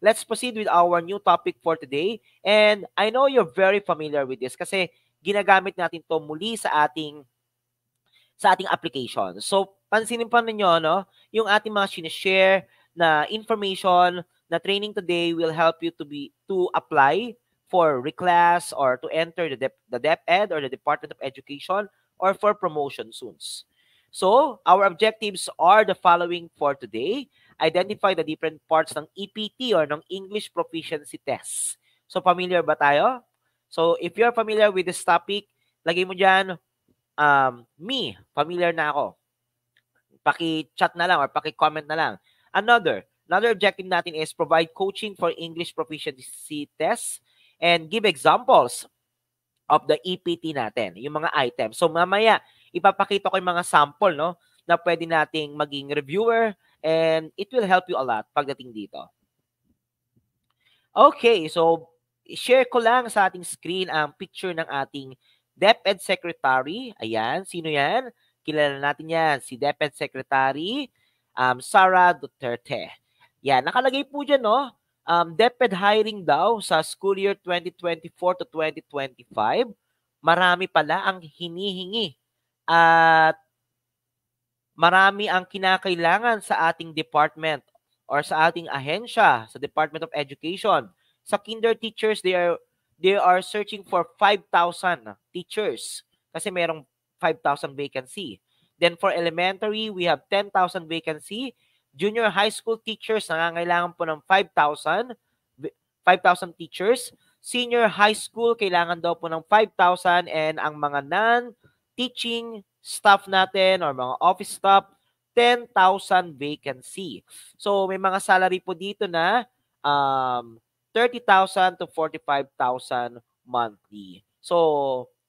let's proceed with our new topic for today. And I know you're very familiar with this kasi ginagamit natin to muli sa ating sa ating application. So, pansinin pa ninyo, no? Yung ating mga sinishare na information na training today will help you to be to apply for reclass or to enter the Dep the DepEd or the Department of Education or for promotion soon. So, our objectives are the following for today identify the different parts ng EPT or ng English Proficiency Test. So, familiar ba tayo? So, if you're familiar with this topic, lagay mo dyan, um, me, familiar na ako. Paki-chat na lang or paki-comment na lang. Another, another objective natin is provide coaching for English proficiency Test and give examples of the EPT natin, yung mga items. So mamaya, ipapakita ko yung mga sample no, na pwede nating maging reviewer, And it will help you a lot pagdating dito. Okay, so share ko lang sa ating screen ang picture ng ating DepEd Secretary. Ayan, sino yan? Kilala natin yan, si DepEd Secretary um, Sara Duterte. Yan, nakalagay po dyan, no? Um, DepEd hiring daw sa school year 2024 to 2025. Marami pala ang hinihingi at marami ang kinakailangan sa ating department or sa ating ahensya sa Department of Education. Sa kinder teachers, they are they are searching for 5,000 teachers kasi merong 5,000 vacancy. Then for elementary, we have 10,000 vacancy. Junior high school teachers, nangangailangan po ng 5,000 5,000 teachers. Senior high school, kailangan daw po ng 5,000 and ang mga non-teaching staff natin or mga office staff, 10,000 vacancy. So may mga salary po dito na um, 30,000 to 45,000 monthly. So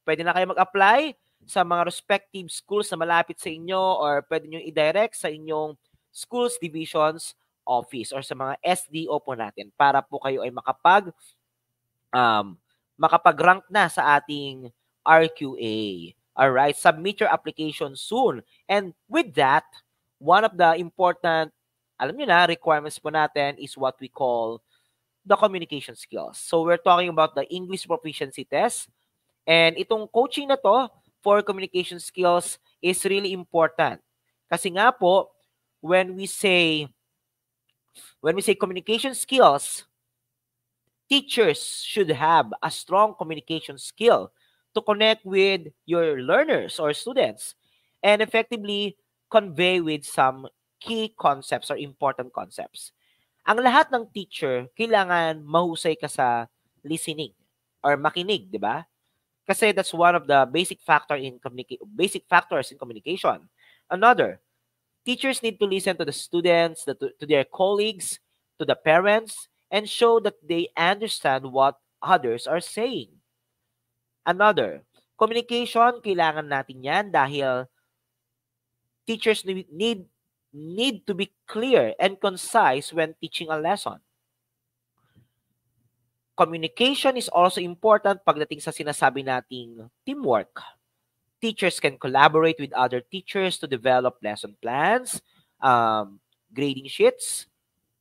pwede na kayo mag-apply sa mga respective schools na malapit sa inyo or pwede nyo i-direct sa inyong schools divisions office or sa mga SDO po natin para po kayo ay makapag um, makapag-rank na sa ating RQA. All right, submit your application soon. And with that, one of the important, alam niyo na, requirements po natin is what we call the communication skills. So we're talking about the English proficiency test. And itong coaching na to for communication skills is really important. Kasi nga po, when we say when we say communication skills, teachers should have a strong communication skill to connect with your learners or students and effectively convey with some key concepts or important concepts. Ang lahat ng teacher, kailangan mahusay ka sa listening or makinig, di ba? Kasi that's one of the basic factor in basic factors in communication. Another, teachers need to listen to the students, the, to, to their colleagues, to the parents, and show that they understand what others are saying. Another, communication, kailangan natin yan dahil teachers need need to be clear and concise when teaching a lesson. Communication is also important pagdating sa sinasabi nating teamwork. Teachers can collaborate with other teachers to develop lesson plans, um, grading sheets,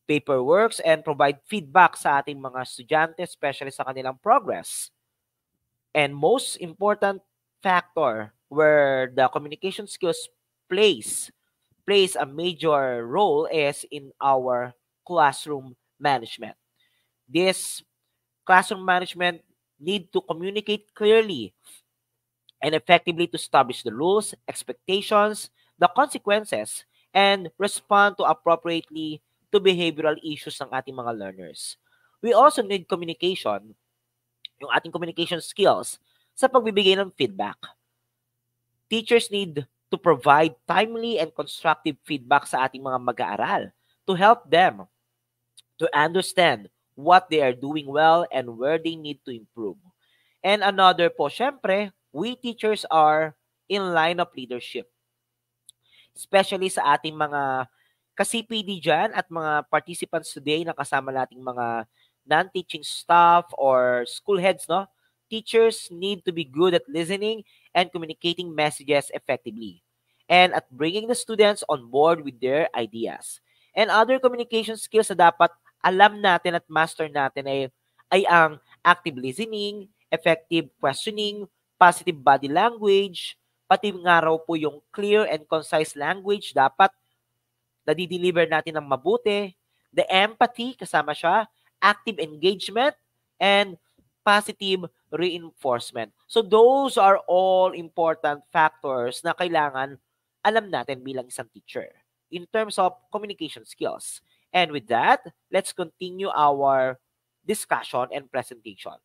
paperworks, and provide feedback sa ating mga estudyante, especially sa kanilang progress. And most important factor where the communication skills plays plays a major role is in our classroom management. This classroom management need to communicate clearly and effectively to establish the rules, expectations, the consequences, and respond to appropriately to behavioral issues ng ating mga learners. We also need communication yung ating communication skills sa pagbibigay ng feedback. Teachers need to provide timely and constructive feedback sa ating mga mag-aaral to help them to understand what they are doing well and where they need to improve. And another po, syempre, we teachers are in line of leadership. Especially sa ating mga ka-CPD dyan at mga participants today na kasama nating mga non-teaching staff or school heads, no? Teachers need to be good at listening and communicating messages effectively and at bringing the students on board with their ideas. And other communication skills na dapat alam natin at master natin ay, ay ang active listening, effective questioning, positive body language, pati nga raw po yung clear and concise language dapat na di-deliver natin ng mabuti. The empathy, kasama siya, active engagement, and positive reinforcement. So those are all important factors na kailangan alam natin bilang isang teacher in terms of communication skills. And with that, let's continue our discussion and presentation.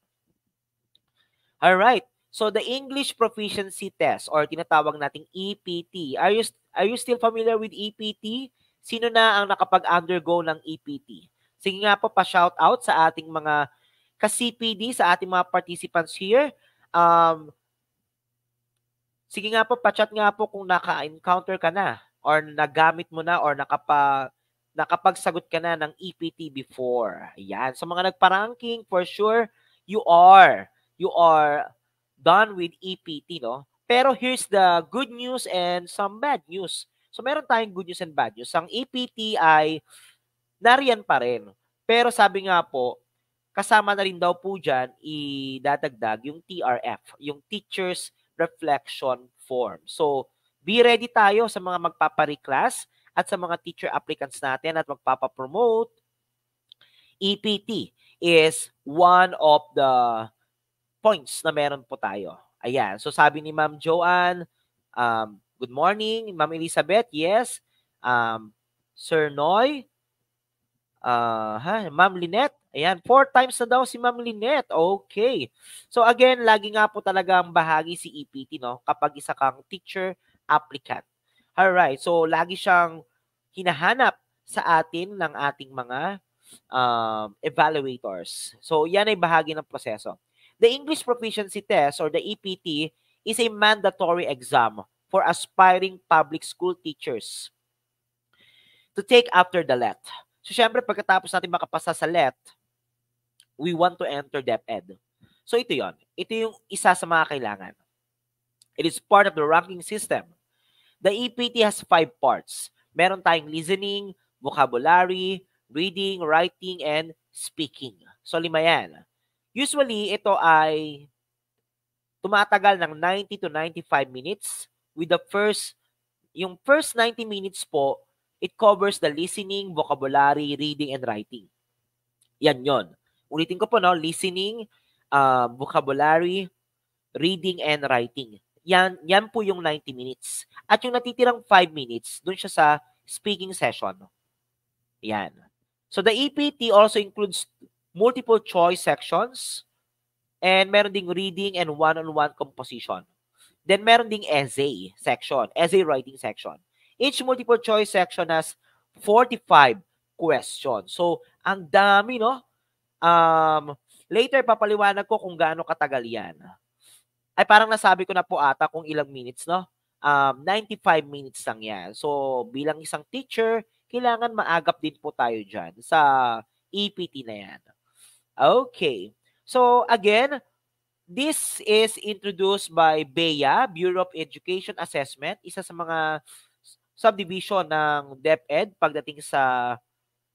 All right. So the English proficiency test or tinatawag nating EPT. Are you are you still familiar with EPT? Sino na ang nakapag-undergo ng EPT? Sige nga po, pa-shout out sa ating mga ka-CPD, sa ating mga participants here. Um, sige nga po, pa-chat nga po kung naka-encounter ka na or nagamit mo na or nakapa nakapagsagot ka na ng EPT before. Ayan. Sa so, mga nagpa-ranking, for sure, you are. You are done with EPT, no? Pero here's the good news and some bad news. So meron tayong good news and bad news. Ang EPT ay nariyan pa rin. Pero sabi nga po, kasama na rin daw po dyan idadagdag yung TRF, yung Teachers Reflection Form. So, be ready tayo sa mga magpapareclass at sa mga teacher applicants natin at magpapapromote. EPT is one of the points na meron po tayo. Ayan. So, sabi ni Ma'am Joanne, um, good morning. Ma'am Elizabeth, yes. Um, Sir Noy, Uh, ha, Ma'am Lynette. Ayan, four times na daw si Ma'am Lynette. Okay. So again, lagi nga po talaga ang bahagi si EPT, no? Kapag isa kang teacher applicant. All right. So lagi siyang hinahanap sa atin ng ating mga um, evaluators. So yan ay bahagi ng proseso. The English Proficiency Test or the EPT is a mandatory exam for aspiring public school teachers to take after the LET. So, syempre, pagkatapos natin makapasa sa LET, we want to enter DepEd. So, ito yon. Ito yung isa sa mga kailangan. It is part of the ranking system. The EPT has five parts. Meron tayong listening, vocabulary, reading, writing, and speaking. So, lima yan. Usually, ito ay tumatagal ng 90 to 95 minutes with the first, yung first 90 minutes po It covers the listening, vocabulary, reading, and writing. Yan yon. Ulitin ko po, no? Listening, uh, vocabulary, reading, and writing. Yan, yan po yung 90 minutes. At yung natitirang 5 minutes, dun siya sa speaking session. Yan. So the EPT also includes multiple choice sections and meron ding reading and one-on-one -on -one composition. Then meron ding essay section, essay writing section. Each multiple choice section has 45 questions. So, ang dami, no? Um, later, papaliwanag ko kung gaano katagal yan. Ay, parang nasabi ko na po ata kung ilang minutes, no? Um, 95 minutes lang yan. So, bilang isang teacher, kailangan maagap din po tayo dyan sa EPT na yan. Okay. So, again, This is introduced by BEA, Bureau of Education Assessment, isa sa mga subdivision ng DepEd pagdating sa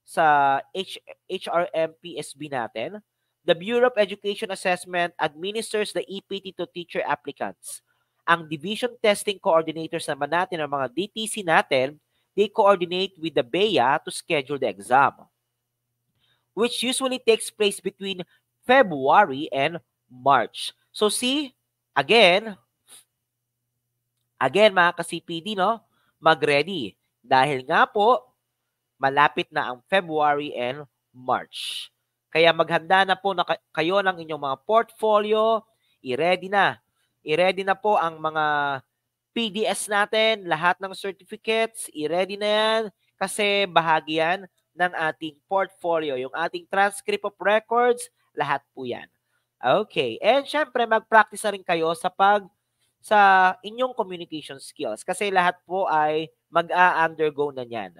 sa H, HRMPSB natin. The Bureau of Education Assessment administers the EPT to teacher applicants. Ang division testing coordinators naman natin, ang mga DTC natin, they coordinate with the BEA to schedule the exam, which usually takes place between February and March. So see, again, again mga ka-CPD, no? mag-ready. Dahil nga po, malapit na ang February and March. Kaya maghanda na po na kayo ng inyong mga portfolio. I-ready na. I-ready na po ang mga PDS natin, lahat ng certificates, i-ready na yan kasi bahagi yan ng ating portfolio. Yung ating transcript of records, lahat po yan. Okay. And syempre, mag-practice na rin kayo sa pag- sa inyong communication skills kasi lahat po ay mag-a-undergo na niyan.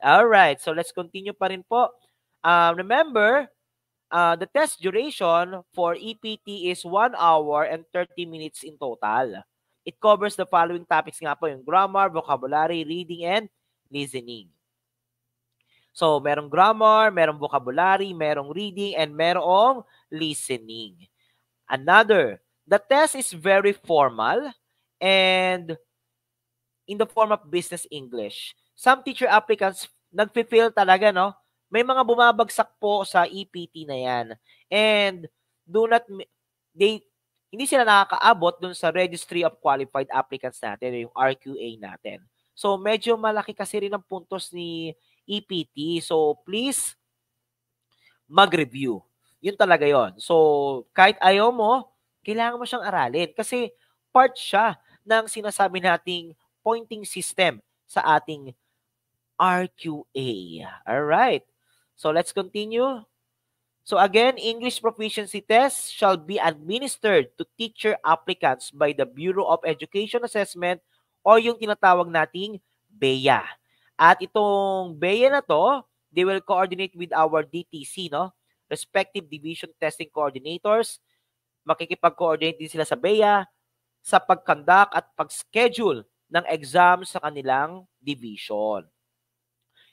All right, so let's continue pa rin po. Uh, remember, uh, the test duration for EPT is 1 hour and 30 minutes in total. It covers the following topics nga po, yung grammar, vocabulary, reading, and listening. So, merong grammar, merong vocabulary, merong reading, and merong listening. Another the test is very formal and in the form of business English. Some teacher applicants, nag-fail talaga, no? May mga bumabagsak po sa EPT na yan. And do not, they, hindi sila nakakaabot dun sa Registry of Qualified Applicants natin, yung RQA natin. So, medyo malaki kasi rin ang puntos ni EPT. So, please, mag-review. Yun talaga yon So, kahit ayaw mo, kailangan mo siyang aralin kasi part siya ng sinasabi nating pointing system sa ating RQA. All right. So let's continue. So again, English proficiency test shall be administered to teacher applicants by the Bureau of Education Assessment o yung tinatawag nating BEA. At itong BEA na to, they will coordinate with our DTC, no? respective division testing coordinators makikipag-coordinate din sila sa BEA sa pagkandak at pag-schedule ng exam sa kanilang division.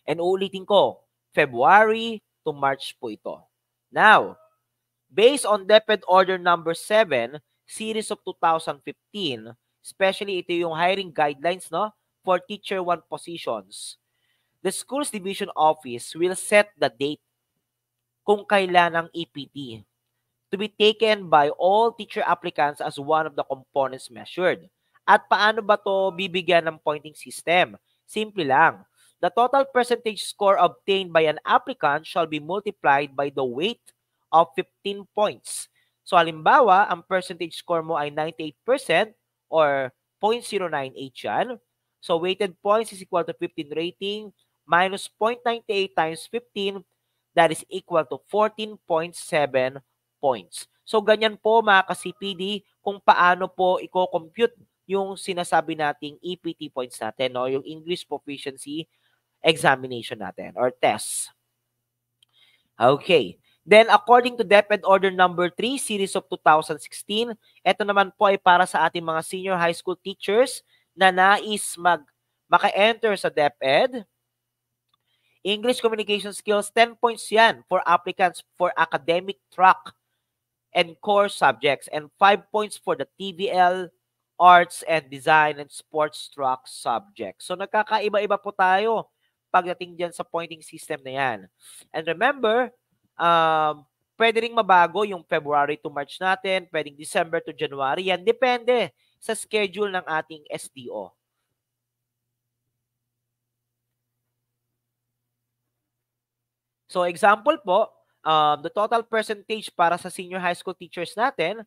And uulitin ko, February to March po ito. Now, based on DepEd Order Number 7, Series of 2015, especially ito yung hiring guidelines no, for Teacher 1 positions, the school's division office will set the date kung kailan ang EPT to be taken by all teacher applicants as one of the components measured. At paano ba to bibigyan ng pointing system? Simple lang. The total percentage score obtained by an applicant shall be multiplied by the weight of 15 points. So halimbawa, ang percentage score mo ay 98% or 0.098 yan. So weighted points is equal to 15 rating minus 0.98 times 15 that is equal to 14.7 points. So ganyan po mga ka-CPD kung paano po i-compute yung sinasabi nating EPT points natin, no? yung English Proficiency Examination natin or test. Okay. Then according to DepEd Order Number 3, Series of 2016, ito naman po ay para sa ating mga senior high school teachers na nais mag maka-enter sa DepEd. English Communication Skills, 10 points yan for applicants for academic track and core subjects and 5 points for the TVL, arts and design and sports track subjects. So nagkakaiba-iba po tayo pagdating diyan sa pointing system na 'yan. And remember, um pwede ring mabago yung February to March natin, pwedeng December to January. Yan depende sa schedule ng ating SDO. So example po, um, the total percentage para sa senior high school teachers natin,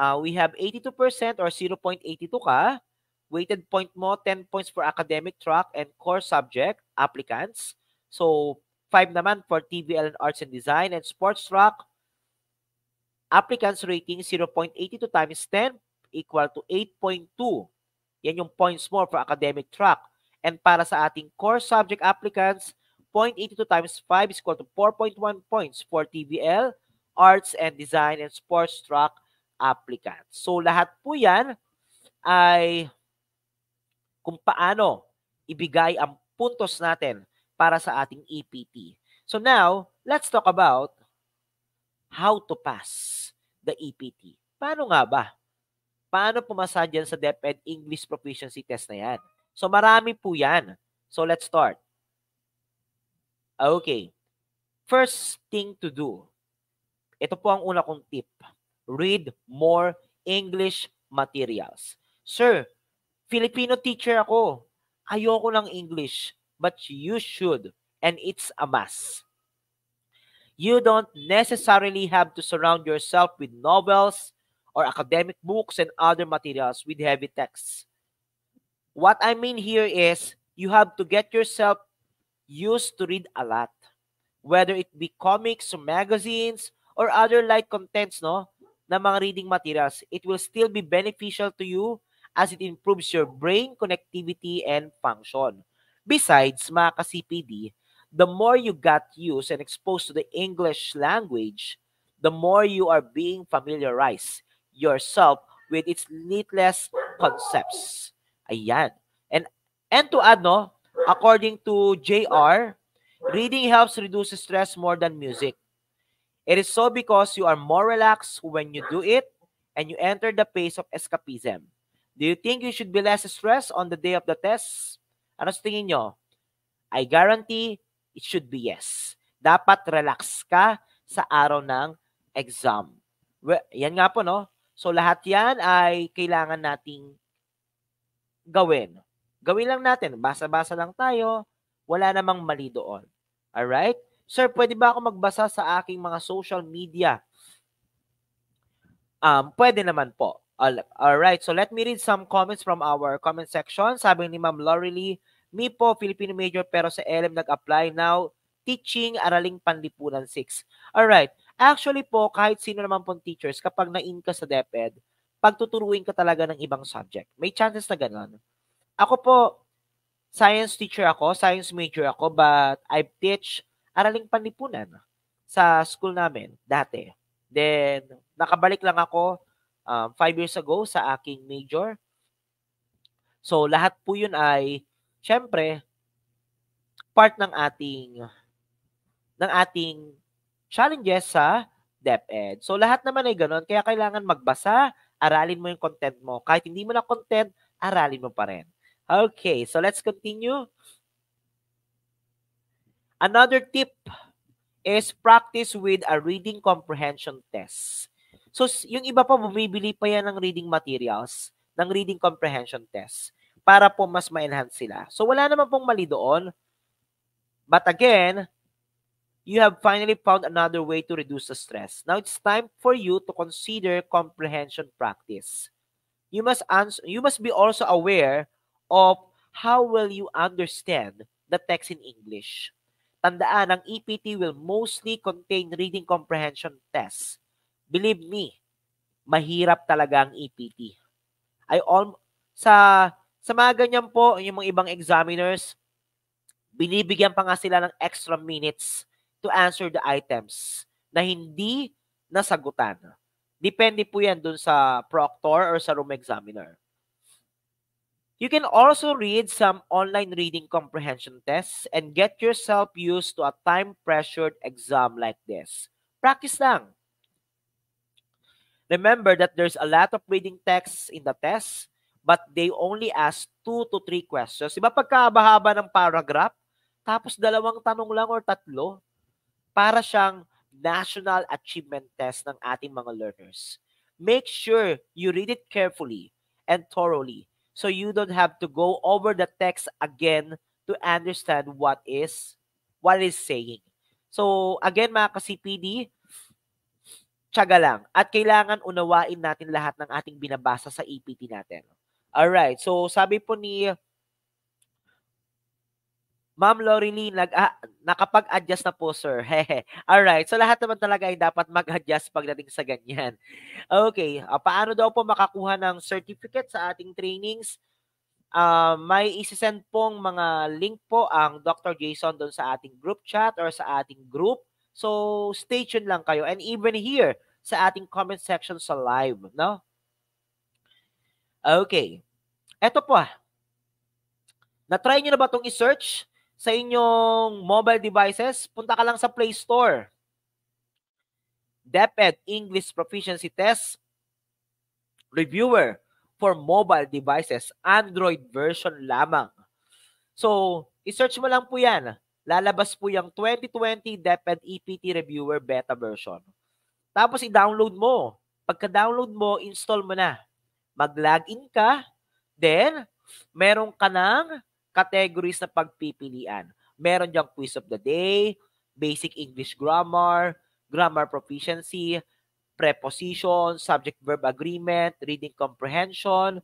uh, we have 82% or 0.82 ka. Weighted point mo, 10 points for academic track and core subject applicants. So, 5 naman for TVL and Arts and Design and Sports Track. Applicants rating 0.82 times 10 equal to 8.2. Yan yung points more for academic track. And para sa ating core subject applicants, 0.82 times 5 is equal to 4.1 points for TBL, Arts and Design, and Sports Track applicant. So lahat po yan ay kung paano ibigay ang puntos natin para sa ating EPT. So now, let's talk about how to pass the EPT. Paano nga ba? Paano pumasa dyan sa DepEd English Proficiency Test na yan? So marami po yan. So let's start. Ah, okay. First thing to do. Ito po ang una kong tip. Read more English materials. Sir, Filipino teacher ako. Ayoko ng English. But you should. And it's a must. You don't necessarily have to surround yourself with novels or academic books and other materials with heavy texts. What I mean here is you have to get yourself used to read a lot, whether it be comics, magazines, or other light contents no, na mga reading materials. It will still be beneficial to you as it improves your brain connectivity and function. Besides, mga ka-CPD, the more you got used and exposed to the English language, the more you are being familiarized yourself with its needless concepts. Ayan. And and to add, no, According to JR, reading helps reduce stress more than music. It is so because you are more relaxed when you do it and you enter the pace of escapism. Do you think you should be less stressed on the day of the test? Ano sa tingin nyo? I guarantee it should be yes. Dapat relax ka sa araw ng exam. Well, yan nga po, no? So lahat yan ay kailangan nating gawin. Gawin lang natin, basa-basa lang tayo, wala namang mali doon. Alright? Sir, pwede ba ako magbasa sa aking mga social media? Um, pwede naman po. Alright, so let me read some comments from our comment section. Sabi ni Ma'am Lorely, me po, Filipino major pero sa LM nag-apply now, teaching, araling panlipunan 6. Alright, actually po, kahit sino naman pong teachers, kapag na-in ka sa DepEd, e e pagtuturuin ka talaga ng ibang subject. May chances na ganun. Ako po, science teacher ako, science major ako, but I teach araling panlipunan sa school namin dati. Then, nakabalik lang ako um, five years ago sa aking major. So, lahat po yun ay, syempre, part ng ating ng ating challenges sa DepEd. So, lahat naman ay ganun. Kaya kailangan magbasa, aralin mo yung content mo. Kahit hindi mo na content, aralin mo pa rin. Okay, so let's continue. Another tip is practice with a reading comprehension test. So, yung iba pa, bumibili pa yan ng reading materials, ng reading comprehension test, para po mas ma-enhance sila. So, wala naman pong mali doon. But again, you have finally found another way to reduce the stress. Now it's time for you to consider comprehension practice. You must answer, you must be also aware of how well you understand the text in English. Tandaan, ang EPT will mostly contain reading comprehension tests. Believe me, mahirap talaga ang EPT. I all sa sa mga ganyan po, yung mga ibang examiners, binibigyan pa nga sila ng extra minutes to answer the items na hindi nasagutan. Depende po yan dun sa proctor or sa room examiner. You can also read some online reading comprehension tests and get yourself used to a time-pressured exam like this. Practice lang. Remember that there's a lot of reading texts in the test, but they only ask two to three questions. Diba pagkabahaba ng paragraph, tapos dalawang tanong lang or tatlo, para siyang national achievement test ng ating mga learners. Make sure you read it carefully and thoroughly so you don't have to go over the text again to understand what is what is saying. So again mga ka-CPD, tiyaga lang. At kailangan unawain natin lahat ng ating binabasa sa EPT natin. All right. so sabi po ni Ma'am Loreline, nag ah, nakapag-adjust na po, sir. Hehe. Alright, so lahat naman talaga ay dapat mag-adjust pagdating sa ganyan. Okay, uh, paano daw po makakuha ng certificate sa ating trainings? Uh, may isi-send pong mga link po ang Dr. Jason doon sa ating group chat or sa ating group. So, stay tuned lang kayo. And even here, sa ating comment section sa live, no? Okay. Ito po ah. Na-try nyo na ba itong i-search? sa inyong mobile devices, punta ka lang sa Play Store. DepEd English Proficiency Test Reviewer for mobile devices, Android version lamang. So, i-search mo lang po yan. Lalabas po yung 2020 DepEd EPT Reviewer Beta version. Tapos i-download mo. Pagka-download mo, install mo na. Mag-login ka, then meron ka ng categories na pagpipilian. Meron diyang quiz of the day, basic English grammar, grammar proficiency, preposition, subject-verb agreement, reading comprehension,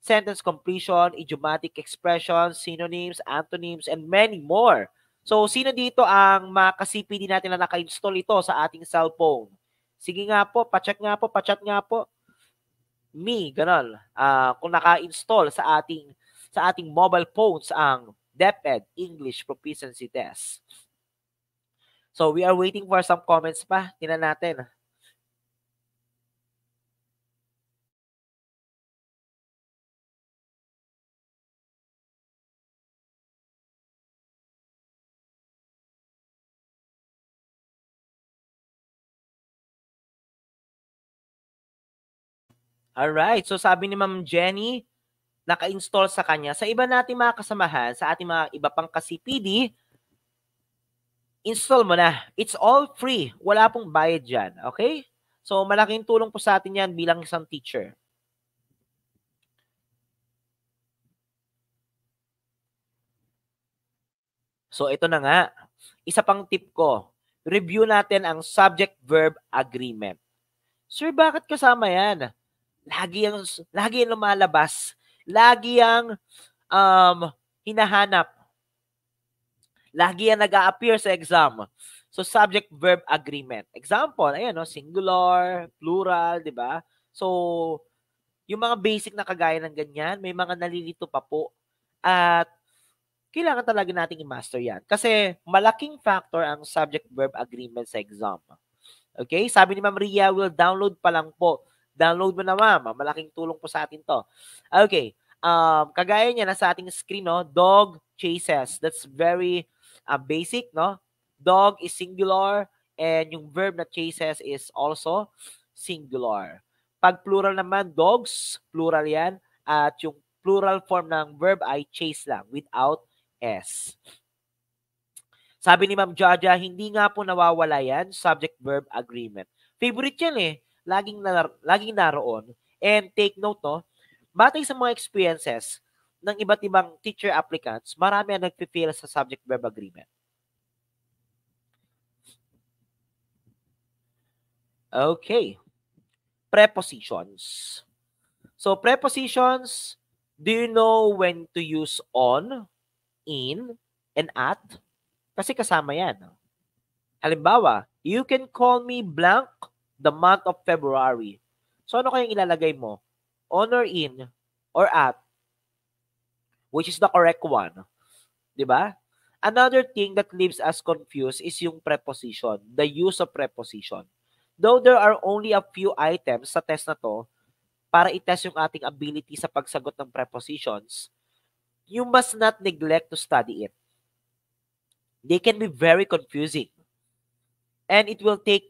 sentence completion, idiomatic expressions, synonyms, antonyms, and many more. So, sino dito ang makasipin natin na naka-install ito sa ating cellphone? Sige nga po, pacheck nga po, pachat nga po. Me, ganun. Uh, kung naka-install sa ating sa ating mobile phones ang DepEd e e English Proficiency Test. So we are waiting for some comments pa. Tingnan natin. All right. So sabi ni Ma'am Jenny, naka-install sa kanya. Sa iba nating mga kasamahan, sa ating mga iba pang ka-CPD, install mo na. It's all free. Wala pong bayad dyan. Okay? So, malaking tulong po sa atin yan bilang isang teacher. So, ito na nga. Isa pang tip ko. Review natin ang subject-verb agreement. Sir, bakit kasama yan? Lagi yung, lagi yung lumalabas Lagi ang um, hinahanap. Lagi ang nag-a-appear sa exam. So, subject-verb agreement. Example, ayan, no? singular, plural, di ba? So, yung mga basic na kagaya ng ganyan, may mga nalilito pa po. At kailangan talaga nating i-master yan. Kasi malaking factor ang subject-verb agreement sa exam. Okay? Sabi ni Ma'am Ria, will download pa lang po Download mo na, ma'am. Ah, malaking tulong po sa atin to. Okay. Um, kagaya niya, na sa ating screen, no? Dog chases. That's very uh, basic, no? Dog is singular and yung verb na chases is also singular. Pag plural naman, dogs, plural yan. At yung plural form ng verb ay chase lang, without S. Sabi ni Ma'am Jaja, hindi nga po nawawala yan, subject-verb agreement. Favorite yan eh laging, nar- laging naroon. And take note, no, batay sa mga experiences ng iba't ibang teacher applicants, marami ang nagpifail sa subject verb agreement. Okay. Prepositions. So, prepositions, do you know when to use on, in, and at? Kasi kasama yan. Halimbawa, you can call me blank the month of February. So ano kayang ilalagay mo? On or in or at which is the correct one. 'Di ba? Another thing that leaves us confused is yung preposition, the use of preposition. Though there are only a few items sa test na to para i-test yung ating ability sa pagsagot ng prepositions, you must not neglect to study it. They can be very confusing. And it will take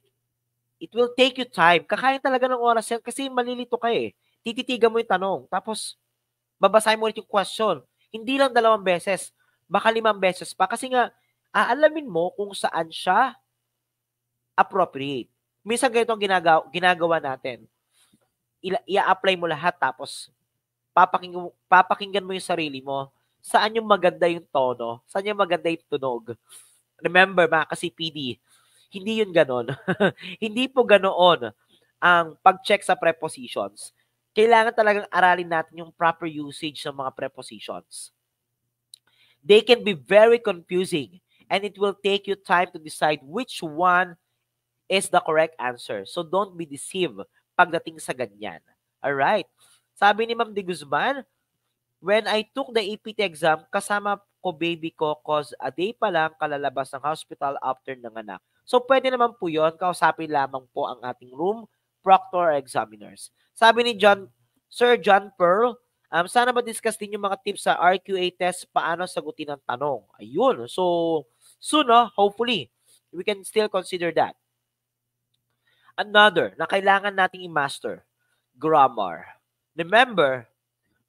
it will take you time. Kakain talaga ng oras yan kasi malilito ka eh. Tititigan mo yung tanong. Tapos, babasahin mo ulit yung question. Hindi lang dalawang beses. Baka limang beses pa. Kasi nga, aalamin mo kung saan siya appropriate. Minsan ganito ang ginagawa, ginagawa natin. I-apply mo lahat tapos papakinggan, papakinggan mo yung sarili mo. Saan yung maganda yung tono? Saan yung maganda yung tunog? Remember mga kasi PD, hindi yun ganon. Hindi po ganoon ang pag-check sa prepositions. Kailangan talagang aralin natin yung proper usage ng mga prepositions. They can be very confusing and it will take you time to decide which one is the correct answer. So don't be deceived pagdating sa ganyan. Alright. Sabi ni Ma'am De Guzman, When I took the APT exam, kasama ko baby ko cause a day pa lang kalalabas ng hospital after ng anak. So pwede naman po yon kausapin lamang po ang ating room proctor examiners. Sabi ni John, Sir John Pearl, um, sana ba discuss din yung mga tips sa RQA test paano sagutin ang tanong? Ayun. So, soon, no? Ah, hopefully, we can still consider that. Another na kailangan nating i-master, grammar. Remember,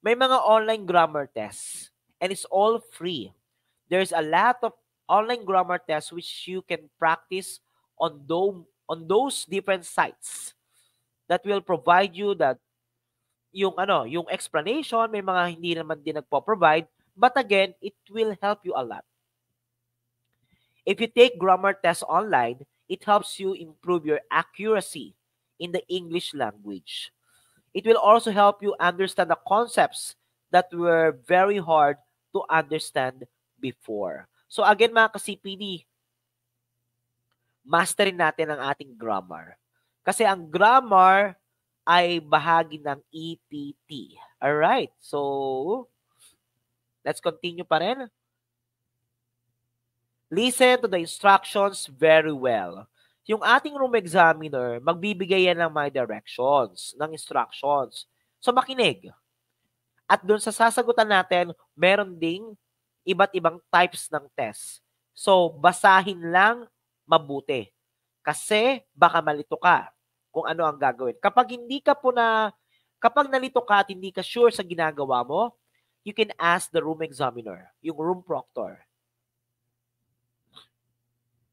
may mga online grammar tests and it's all free. There's a lot of online grammar test which you can practice on those on those different sites that will provide you that yung ano, yung explanation, may mga hindi naman din nagpo-provide, but again, it will help you a lot. If you take grammar test online, it helps you improve your accuracy in the English language. It will also help you understand the concepts that were very hard to understand before. So again mga ka-CPD, masterin natin ang ating grammar. Kasi ang grammar ay bahagi ng EPT. Alright, so let's continue pa rin. Listen to the instructions very well. Yung ating room examiner, magbibigay yan ng my directions, ng instructions. So makinig. At doon sa sasagutan natin, meron ding iba't ibang types ng test. So, basahin lang mabuti. Kasi baka malito ka kung ano ang gagawin. Kapag hindi ka po na, kapag nalito ka at hindi ka sure sa ginagawa mo, you can ask the room examiner, yung room proctor.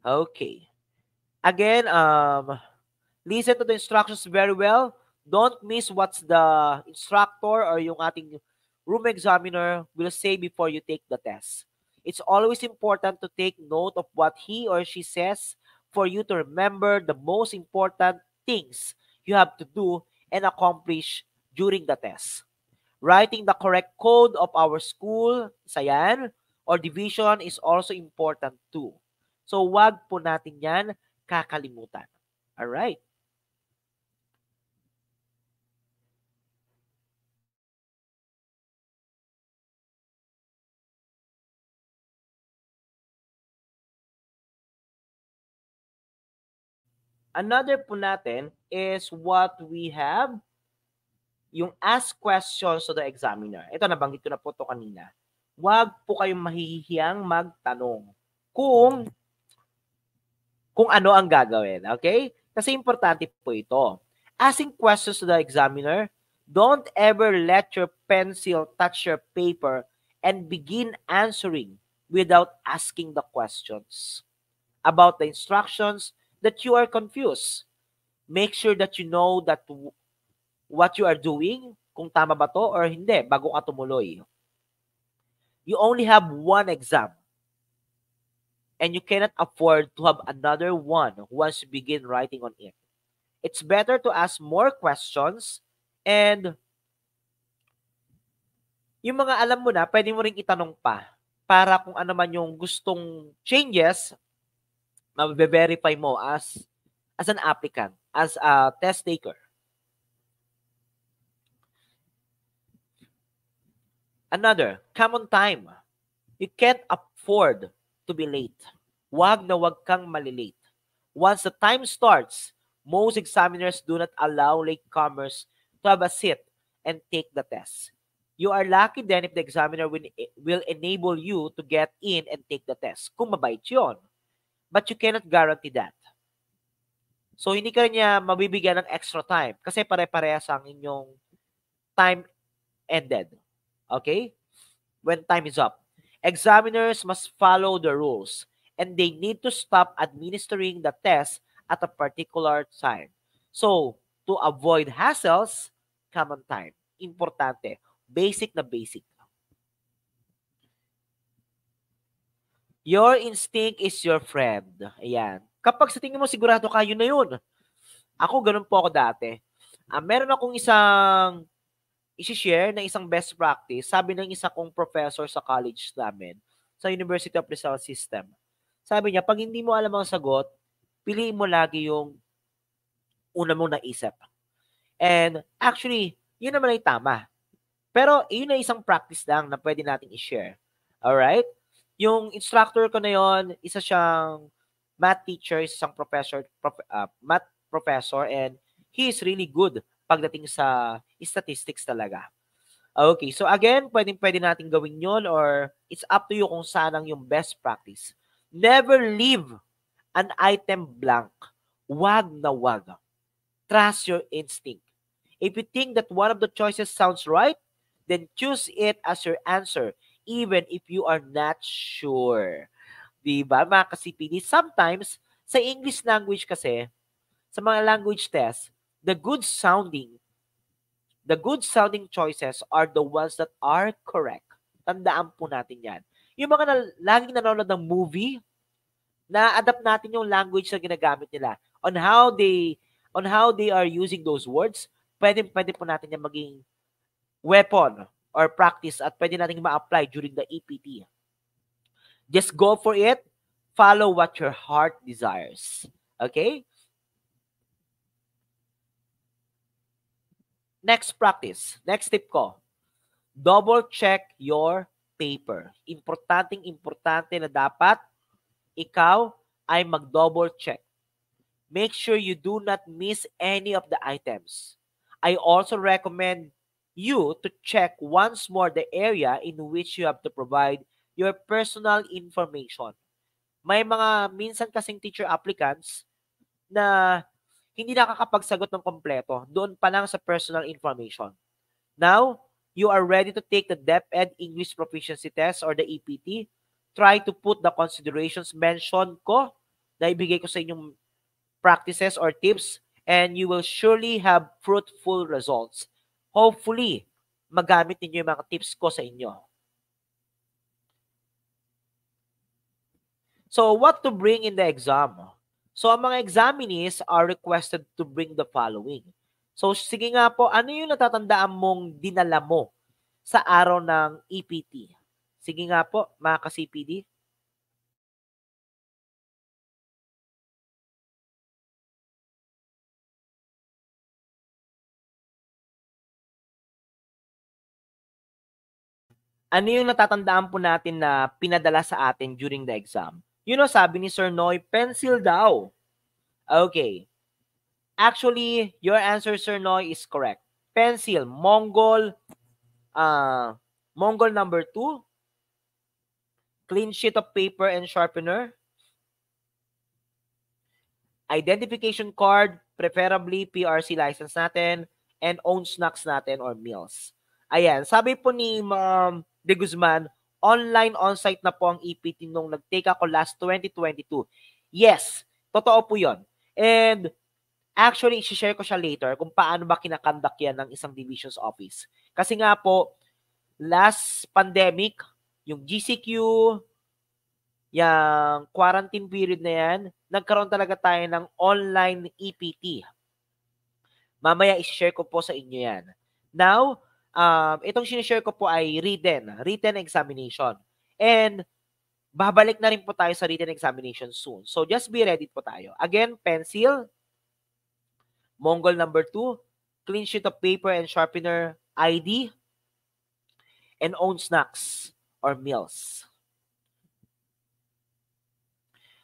Okay. Again, um, listen to the instructions very well. Don't miss what's the instructor or yung ating room examiner will say before you take the test. It's always important to take note of what he or she says for you to remember the most important things you have to do and accomplish during the test. Writing the correct code of our school, sayan, or division is also important too. So, wag po natin yan kakalimutan. All right. Another po natin is what we have, yung ask questions to the examiner. Ito, nabanggit ko na po to kanina. Huwag po kayong mahihiyang magtanong kung kung ano ang gagawin, okay? Kasi importante po ito. Asking questions to the examiner, don't ever let your pencil touch your paper and begin answering without asking the questions about the instructions that you are confused. Make sure that you know that what you are doing, kung tama ba to or hindi, bago ka tumuloy. You only have one exam. And you cannot afford to have another one once you begin writing on it. It's better to ask more questions and yung mga alam mo na, pwede mo ring itanong pa para kung ano man yung gustong changes, mabe-verify mo as as an applicant, as a test taker. Another, come on time. You can't afford to be late. Wag na wag kang malilate. Once the time starts, most examiners do not allow latecomers to have a seat and take the test. You are lucky then if the examiner will, will enable you to get in and take the test. Kung mabait yun. But you cannot guarantee that. So, hindi ka niya mabibigyan ng extra time kasi pare-parehas ang inyong time ended. Okay? When time is up. Examiners must follow the rules and they need to stop administering the test at a particular time. So, to avoid hassles, come on time. Importante. Basic na basic. Your instinct is your friend. Ayan. Kapag sa tingin mo sigurado kayo na yun. Ako, ganun po ako dati. Uh, meron akong isang isi-share na isang best practice, sabi ng isa kong professor sa college namin, sa University of Rizal System. Sabi niya, pag hindi mo alam ang sagot, piliin mo lagi yung una mong naisip. And actually, yun naman ay tama. Pero yun ay isang practice lang na pwede nating i-share. Alright? Yung instructor ko na yon, isa siyang math teacher, isang professor, prof, uh, math professor and he is really good pagdating sa statistics talaga. Okay, so again, pwedeng pwede nating gawin yon or it's up to you kung saan ang yung best practice. Never leave an item blank. Wag na wag. Trust your instinct. If you think that one of the choices sounds right, then choose it as your answer even if you are not sure. Diba, mga kasipini? Sometimes, sa English language kasi, sa mga language test, the good sounding, the good sounding choices are the ones that are correct. Tandaan po natin yan. Yung mga na, laging nanonood ng movie, na-adapt natin yung language na ginagamit nila on how they on how they are using those words, pwede, pwede po natin yan maging weapon or practice at pwede nating ma-apply during the EPT. Just go for it. Follow what your heart desires. Okay? Next practice. Next tip ko. Double check your paper. Importanteng importante na dapat ikaw ay mag-double check. Make sure you do not miss any of the items. I also recommend you to check once more the area in which you have to provide your personal information. May mga minsan kasing teacher applicants na hindi nakakapagsagot ng kompleto doon pa lang sa personal information. Now, you are ready to take the DepEd English Proficiency Test or the EPT. Try to put the considerations mentioned ko na ibigay ko sa inyong practices or tips and you will surely have fruitful results. Hopefully, magamit ninyo yung mga tips ko sa inyo. So, what to bring in the exam? So, ang mga examinees are requested to bring the following. So, sige nga po, ano yung natatandaan mong dinala mo sa araw ng EPT? Sige nga po, mga ka-CPD. ano yung natatandaan po natin na pinadala sa atin during the exam? You know, sabi ni Sir Noy, pencil daw. Okay. Actually, your answer, Sir Noy, is correct. Pencil, Mongol, uh, Mongol number 2, clean sheet of paper and sharpener, identification card, preferably PRC license natin, and own snacks natin or meals. Ayan, sabi po ni Ma'am um, De Guzman, online onsite na po ang EPT nung nag-take ako last 2022. Yes, totoo po yon. And actually, isi-share ko siya later kung paano ba kinakandak yan ng isang division's office. Kasi nga po, last pandemic, yung GCQ, yung quarantine period na yan, nagkaroon talaga tayo ng online EPT. Mamaya isi-share ko po sa inyo yan. Now, um, itong sinishare ko po ay written, written examination. And babalik na rin po tayo sa written examination soon. So just be ready po tayo. Again, pencil, Mongol number 2, clean sheet of paper and sharpener ID, and own snacks or meals.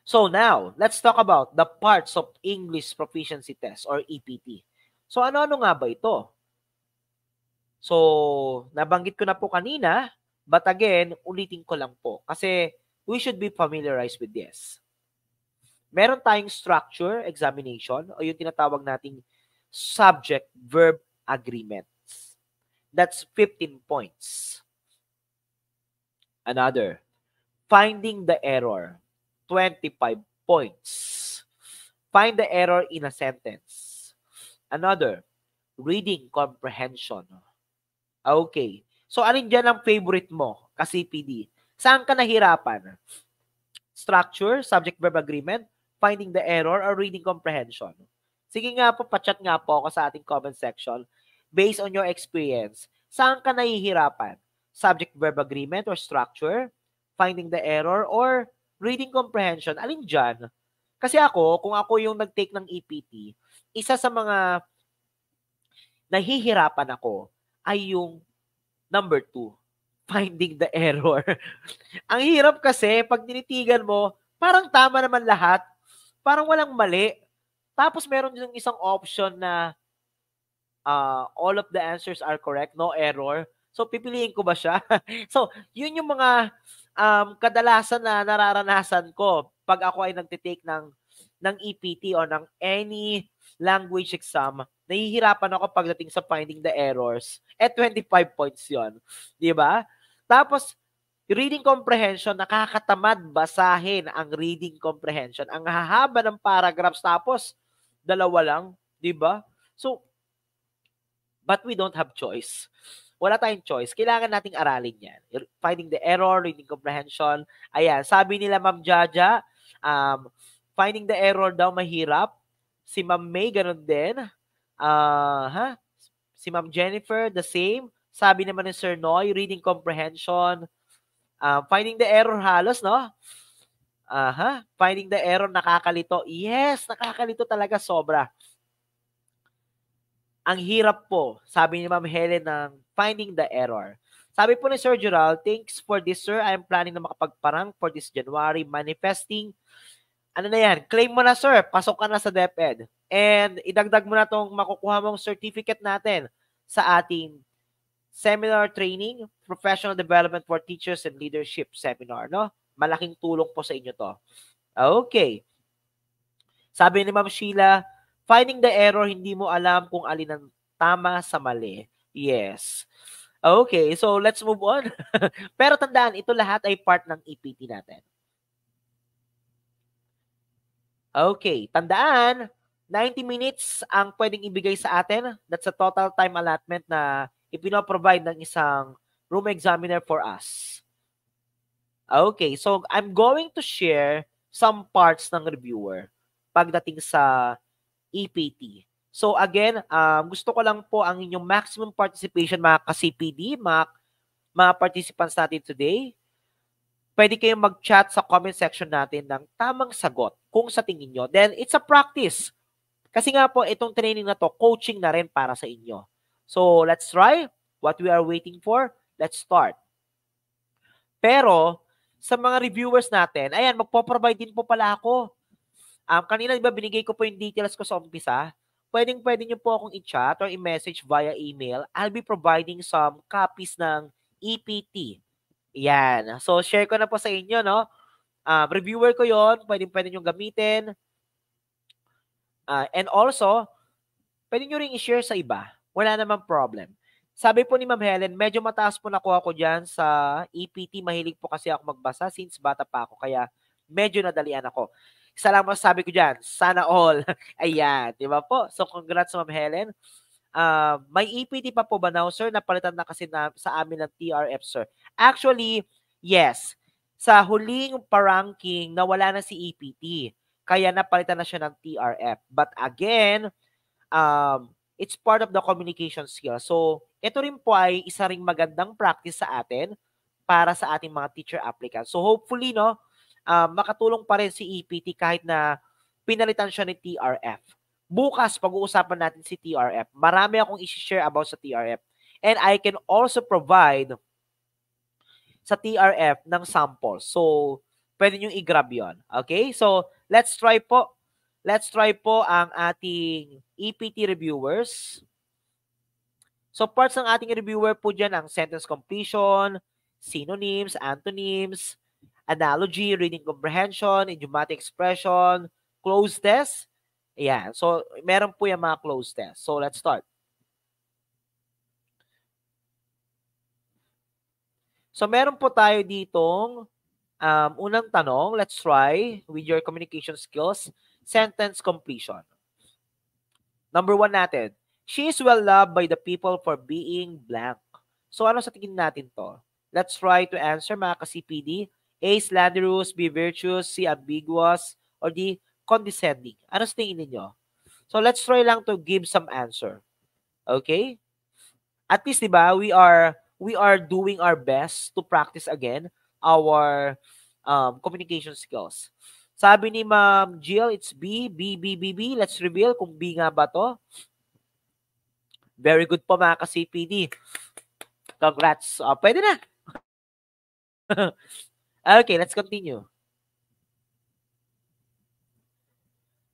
So now, let's talk about the parts of English Proficiency Test or EPT. So ano-ano nga ba ito? So, nabanggit ko na po kanina, but again, ulitin ko lang po kasi we should be familiarized with this. Meron tayong structure examination o yung tinatawag nating subject-verb agreements. That's 15 points. Another, finding the error, 25 points. Find the error in a sentence. Another, reading comprehension, Ah, okay. So, alin dyan ang favorite mo ka CPD? Saan ka nahirapan? Structure, subject-verb agreement, finding the error, or reading comprehension? Sige nga po, pachat nga po ako sa ating comment section based on your experience. Saan ka nahihirapan? Subject-verb agreement or structure, finding the error, or reading comprehension? Alin dyan? Kasi ako, kung ako yung nag-take ng EPT, isa sa mga nahihirapan ako ay yung number two, finding the error. Ang hirap kasi, pag tinitigan mo, parang tama naman lahat. Parang walang mali. Tapos meron yung isang option na uh, all of the answers are correct, no error. So, pipiliin ko ba siya? so, yun yung mga um, kadalasan na nararanasan ko pag ako ay nagtitake ng, ng EPT o ng any language exam nahihirapan ako pagdating sa finding the errors. At eh, 25 points yon, Di ba? Tapos, reading comprehension, nakakatamad basahin ang reading comprehension. Ang hahaba ng paragraphs, tapos dalawa lang. Di ba? So, but we don't have choice. Wala tayong choice. Kailangan nating aralin yan. Finding the error, reading comprehension. Ayan, sabi nila Ma'am Jaja, um, finding the error daw mahirap. Si Ma'am May, ganun din uh, ha? Si Ma'am Jennifer, the same. Sabi naman ni Sir Noy, reading comprehension, uh, finding the error halos, no? Aha, uh finding the error, nakakalito. Yes, nakakalito talaga sobra. Ang hirap po, sabi ni Ma'am Helen ng finding the error. Sabi po ni Sir Gerald, thanks for this, sir. I'm planning na makapagparang for this January, manifesting. Ano na yan? Claim mo na, sir. Pasok ka na sa DepEd. And idagdag mo na tong makukuha mong certificate natin sa ating seminar training, professional development for teachers and leadership seminar, no? Malaking tulong po sa inyo to. Okay. Sabi ni Ma'am Sheila, finding the error, hindi mo alam kung alin ang tama sa mali. Yes. Okay, so let's move on. Pero tandaan, ito lahat ay part ng EPT natin. Okay, tandaan, 90 minutes ang pwedeng ibigay sa atin. That's a total time allotment na ipinoprovide ng isang room examiner for us. Okay, so I'm going to share some parts ng reviewer pagdating sa EPT. So again, um, gusto ko lang po ang inyong maximum participation mga ka-CPD, mga, mga participants natin today. Pwede kayong mag-chat sa comment section natin ng tamang sagot kung sa tingin nyo. Then it's a practice kasi nga po, itong training na to, coaching na rin para sa inyo. So, let's try what we are waiting for. Let's start. Pero, sa mga reviewers natin, ayan, magpo-provide din po pala ako. Um, kanina, di ba, binigay ko po yung details ko sa umpisa. Pwedeng, pwede nyo po akong i-chat or i-message via email. I'll be providing some copies ng EPT. Yan. So, share ko na po sa inyo, no? Um, reviewer ko yon Pwede, pwede nyo gamitin. Uh, and also, pwede nyo rin i-share sa iba. Wala namang problem. Sabi po ni Ma'am Helen, medyo mataas po nakuha ko dyan sa EPT. Mahilig po kasi ako magbasa since bata pa ako. Kaya medyo nadalian ako. Isa lang sabi ko dyan, sana all. Ayan, di ba po? So congrats Ma'am Helen. Uh, may EPT pa po ba now, sir? Napalitan na kasi na, sa amin ng TRF, sir. Actually, yes. Sa huling paranking, nawala na si EPT. Kaya napalitan na siya ng TRF. But again, um, it's part of the communication skill. So, ito rin po ay isa ring magandang practice sa atin para sa ating mga teacher applicants. So, hopefully, no, uh, makatulong pa rin si EPT kahit na pinalitan siya ni TRF. Bukas, pag-uusapan natin si TRF. Marami akong isi-share about sa TRF. And I can also provide sa TRF ng sample. So, pwede nyo i-grab yun. Okay? So, Let's try po. Let's try po ang ating EPT reviewers. So parts ng ating reviewer po dyan ang sentence completion, synonyms, antonyms, analogy, reading comprehension, idiomatic expression, close test. Yeah. So meron po yung mga close test. So let's start. So meron po tayo ditong Um, unang tanong, let's try with your communication skills, sentence completion. Number one natin, she is well loved by the people for being blank. So ano sa tingin natin to? Let's try to answer mga ka-CPD. A. Slanderous, B. Virtuous, C. Ambiguous, or D. Condescending. Ano sa tingin ninyo? So let's try lang to give some answer. Okay? At least, di ba, we are we are doing our best to practice again our um, communication skills. Sabi ni Ma'am Jill, it's B, B, B, B, B. Let's reveal kung B nga ba to. Very good po mga ka-CPD. Congrats. Uh, pwede na. okay, let's continue.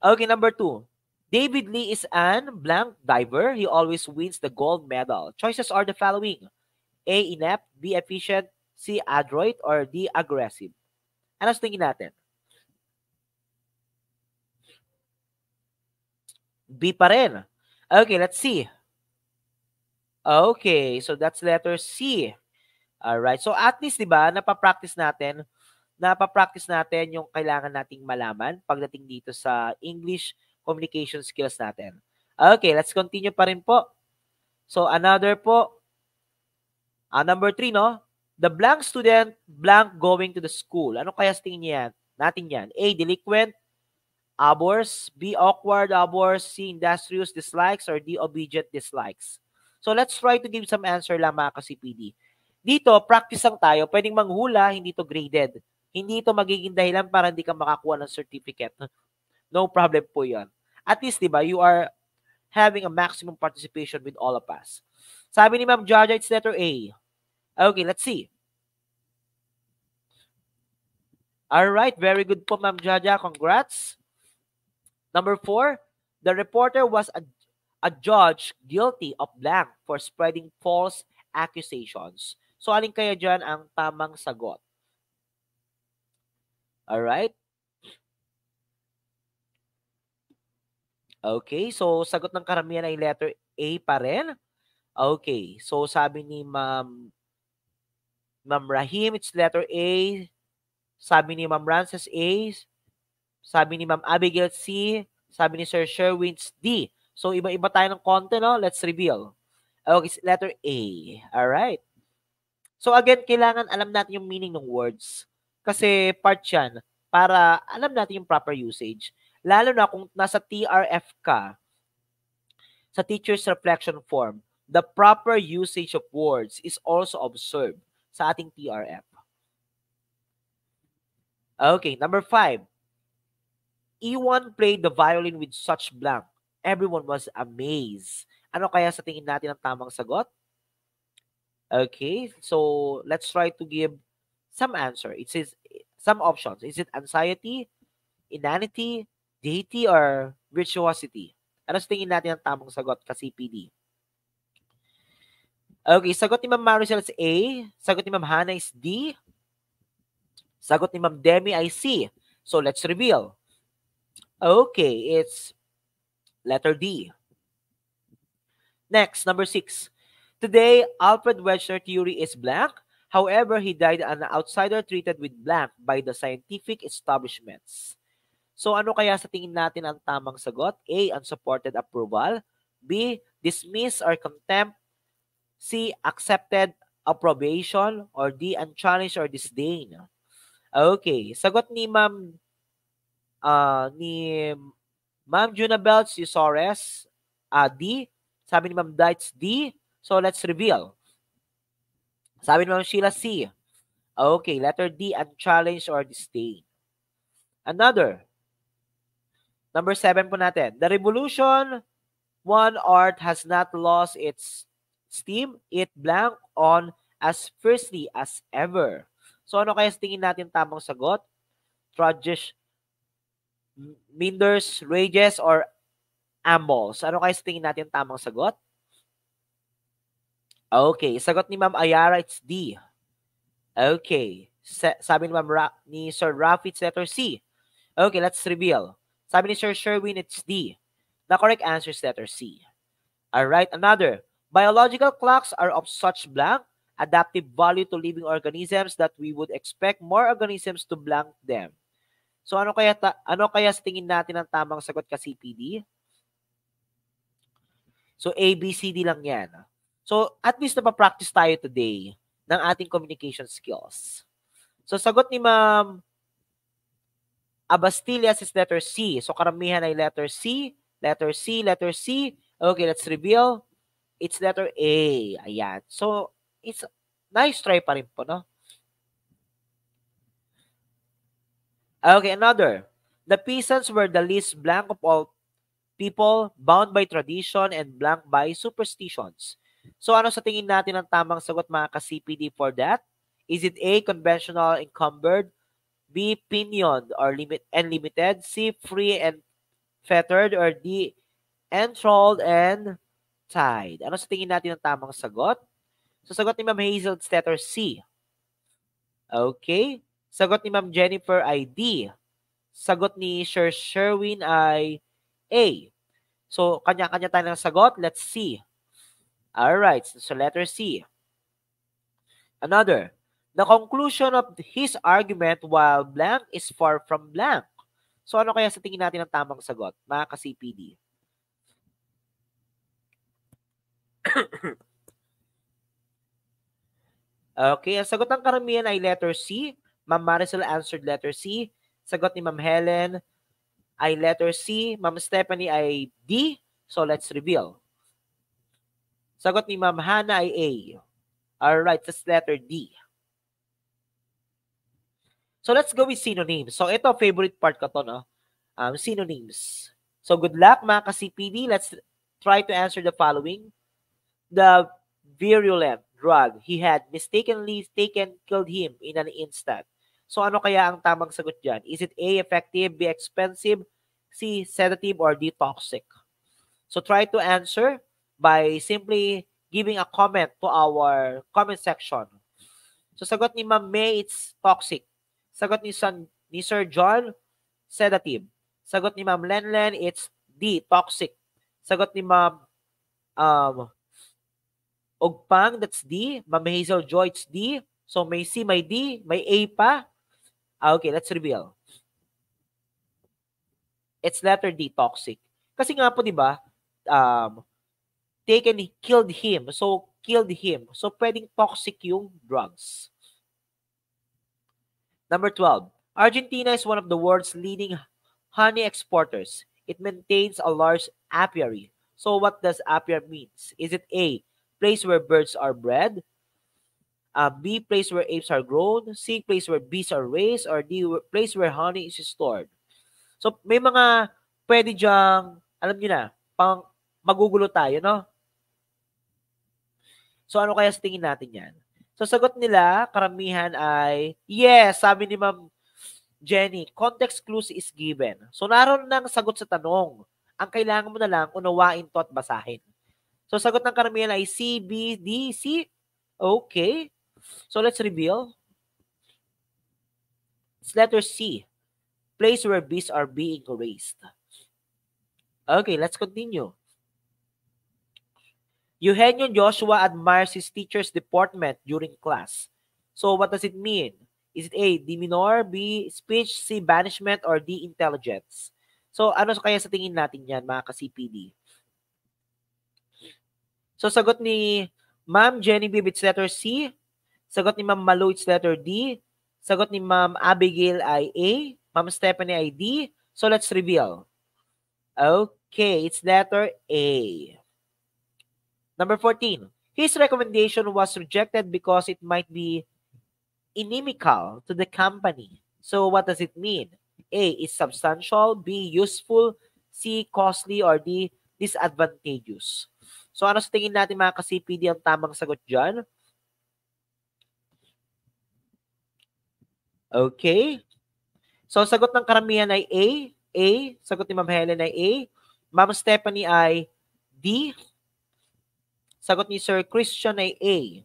Okay, number two. David Lee is an blank diver. He always wins the gold medal. Choices are the following. A, inept. B, efficient. C, adroit or D, aggressive. Ano sa tingin natin? B pa rin. Okay, let's see. Okay, so that's letter C. All right. So at least 'di ba, napapractice natin, napapractice natin yung kailangan nating malaman pagdating dito sa English communication skills natin. Okay, let's continue pa rin po. So another po, ah, number 3 no, The blank student, blank going to the school. Ano kaya sa tingin niya Natin yan. A. Delinquent, abhors. B. Awkward, abhors. C. Industrious, dislikes. Or D. Obedient, dislikes. So let's try to give some answer lang mga ka-CPD. Dito, practice lang tayo. Pwedeng manghula, hindi to graded. Hindi ito magiging dahilan para hindi ka makakuha ng certificate. No problem po yon. At least, di ba, you are having a maximum participation with all of us. Sabi ni Ma'am Jaja, it's letter A. Okay, let's see. All right, very good po, Ma'am Jaja. Congrats. Number four, the reporter was a, a judge guilty of blank for spreading false accusations. So, alin kaya dyan ang tamang sagot? All right. Okay, so sagot ng karamihan ay letter A pa rin. Okay, so sabi ni Ma'am Ma'am Rahim, it's letter A. Sabi ni Ma'am Frances A. Sabi ni Ma'am Abigail C. Sabi ni Sir Sherwin D. So, iba-iba tayo ng konti, no? Let's reveal. Okay, oh, letter A. All right. So, again, kailangan alam natin yung meaning ng words. Kasi part yan para alam natin yung proper usage. Lalo na kung nasa TRF ka, sa teacher's reflection form, the proper usage of words is also observed sa ating TRF. Okay, number five. Ewan played the violin with such blank. Everyone was amazed. Ano kaya sa tingin natin ang tamang sagot? Okay, so let's try to give some answer. It says some options. Is it anxiety, inanity, deity, or virtuosity? Ano sa tingin natin ang tamang sagot kasi PD? Okay, sagot ni Ma'am Maricel is A. Sagot ni Ma'am Hannah is D. Sagot ni Ma'am Demi ay C. So, let's reveal. Okay, it's letter D. Next, number six. Today, Alfred Wegener theory is black. However, he died an outsider treated with black by the scientific establishments. So ano kaya sa tingin natin ang tamang sagot? A. Unsupported approval. B. Dismiss or contempt C. Accepted approbation or D. Unchallenged or disdain. Okay. Sagot ni Ma'am uh, ni Ma'am Junabel Cisores uh, ah, D. Sabi ni Ma'am Dites D. So let's reveal. Sabi ni Ma'am Sheila C. Okay, letter D, unchallenged or disdain. Another. Number seven po natin. The revolution, one art has not lost its steam it blank on as fiercely as ever. So ano kaya sa tingin natin tamang sagot? Trudges, minders, rages, or ambles. Ano kaya sa tingin natin tamang sagot? Okay, sagot ni Ma'am Ayara, it's D. Okay, Sa sabi ni, Ma'am Ra- ni Sir Rafi, it's letter C. Okay, let's reveal. Sabi ni Sir Sherwin, it's D. The correct answer is letter C. All right, another. Biological clocks are of such blank adaptive value to living organisms that we would expect more organisms to blank them. So ano kaya ta- ano kaya sa tingin natin ang tamang sagot kasi CPD? So A B C D lang 'yan. So at least na practice tayo today ng ating communication skills. So sagot ni Ma'am Abastillas is letter C. So karamihan ay letter C, letter C, letter C. Okay, let's reveal. It's letter A. Ayan. So, it's nice try pa rin po, no? Okay, another. The peasants were the least blank of all people bound by tradition and blank by superstitions. So ano sa tingin natin ang tamang sagot mga ka-CPD for that? Is it A, conventional encumbered, B, pinioned or limit and limited, C, free and fettered, or D, enthralled and tide. Ano sa tingin natin ang tamang sagot? So, sagot ni Ma'am Hazel, it's letter C. Okay. Sagot ni Ma'am Jennifer ay D. Sagot ni Sir Sherwin ay A. So, kanya-kanya tayo ng sagot. Let's see. Alright. So, letter C. Another. The conclusion of his argument while blank is far from blank. So, ano kaya sa tingin natin ang tamang sagot, mga ka-CPD? okay, ang sagot ng karamihan ay letter C. Ma'am Marisol answered letter C. Sagot ni Ma'am Helen ay letter C. Ma'am Stephanie ay D. So, let's reveal. Sagot ni Ma'am Hannah ay A. All right, that's letter D. So, let's go with synonyms. So, ito, favorite part ko to, no? Um, synonyms. So, good luck, mga kasipili. Let's try to answer the following the virulent drug he had mistakenly taken killed him in an instant. So ano kaya ang tamang sagot dyan? Is it A, effective, B, expensive, C, sedative, or D, toxic? So try to answer by simply giving a comment to our comment section. So sagot ni Ma'am May, it's toxic. Sagot ni, son, ni Sir John, sedative. Sagot ni Ma'am Lenlen, it's D, toxic. Sagot ni Ma'am um, Ogpang, that's D. Mami Hazel Joy, it's D. So may C, may D, may A pa. Ah, okay, let's reveal. It's letter D, toxic. Kasi nga po, di ba, um, taken, killed him. So, killed him. So, pwedeng toxic yung drugs. Number 12. Argentina is one of the world's leading honey exporters. It maintains a large apiary. So, what does apiary means? Is it A, place where birds are bred, uh, B, place where apes are grown, C, place where bees are raised, or D, place where honey is stored. So, may mga pwede dyang, alam nyo na, pang magugulo tayo, no? So, ano kaya sa tingin natin yan? So, sagot nila, karamihan ay, yes, sabi ni Ma'am Jenny, context clues is given. So, naroon ng sagot sa tanong. Ang kailangan mo na lang, unawain to at basahin. So, sagot ng karamihan ay C, B, D, C. Okay. So, let's reveal. It's letter C. Place where bees are being raised. Okay, let's continue. Eugenio Joshua admires his teacher's deportment during class. So, what does it mean? Is it A, D minor, B, speech, C, banishment, or D, intelligence? So, ano kaya sa tingin natin yan, mga ka-CPD? So sagot ni Ma'am Jenny Bibb, it's letter C. Sagot ni Ma'am Malo, it's letter D. Sagot ni Ma'am Abigail ay A. Ma'am Stephanie ay D. So let's reveal. Okay, it's letter A. Number 14. His recommendation was rejected because it might be inimical to the company. So what does it mean? A is substantial, B useful, C costly, or D disadvantageous. So ano sa tingin natin mga ka-CPD ang tamang sagot dyan? Okay. So sagot ng karamihan ay A. A. Sagot ni Ma'am Helen ay A. Ma'am Stephanie ay D. Sagot ni Sir Christian ay A.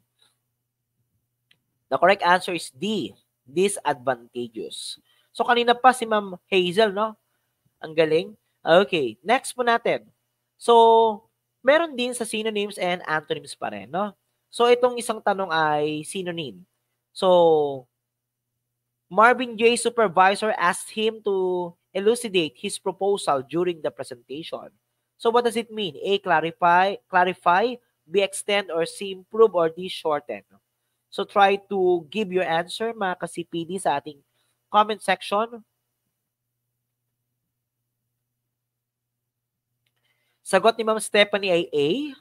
The correct answer is D. Disadvantageous. So kanina pa si Ma'am Hazel, no? Ang galing. Okay, next po natin. So, meron din sa synonyms and antonyms pa rin, no? So, itong isang tanong ay synonym. So, Marvin J. supervisor asked him to elucidate his proposal during the presentation. So, what does it mean? A, clarify, clarify, B, extend, or C, improve, or D, shorten. So, try to give your answer, mga ka sa ating comment section Sagot ni Ma'am Stephanie ay A.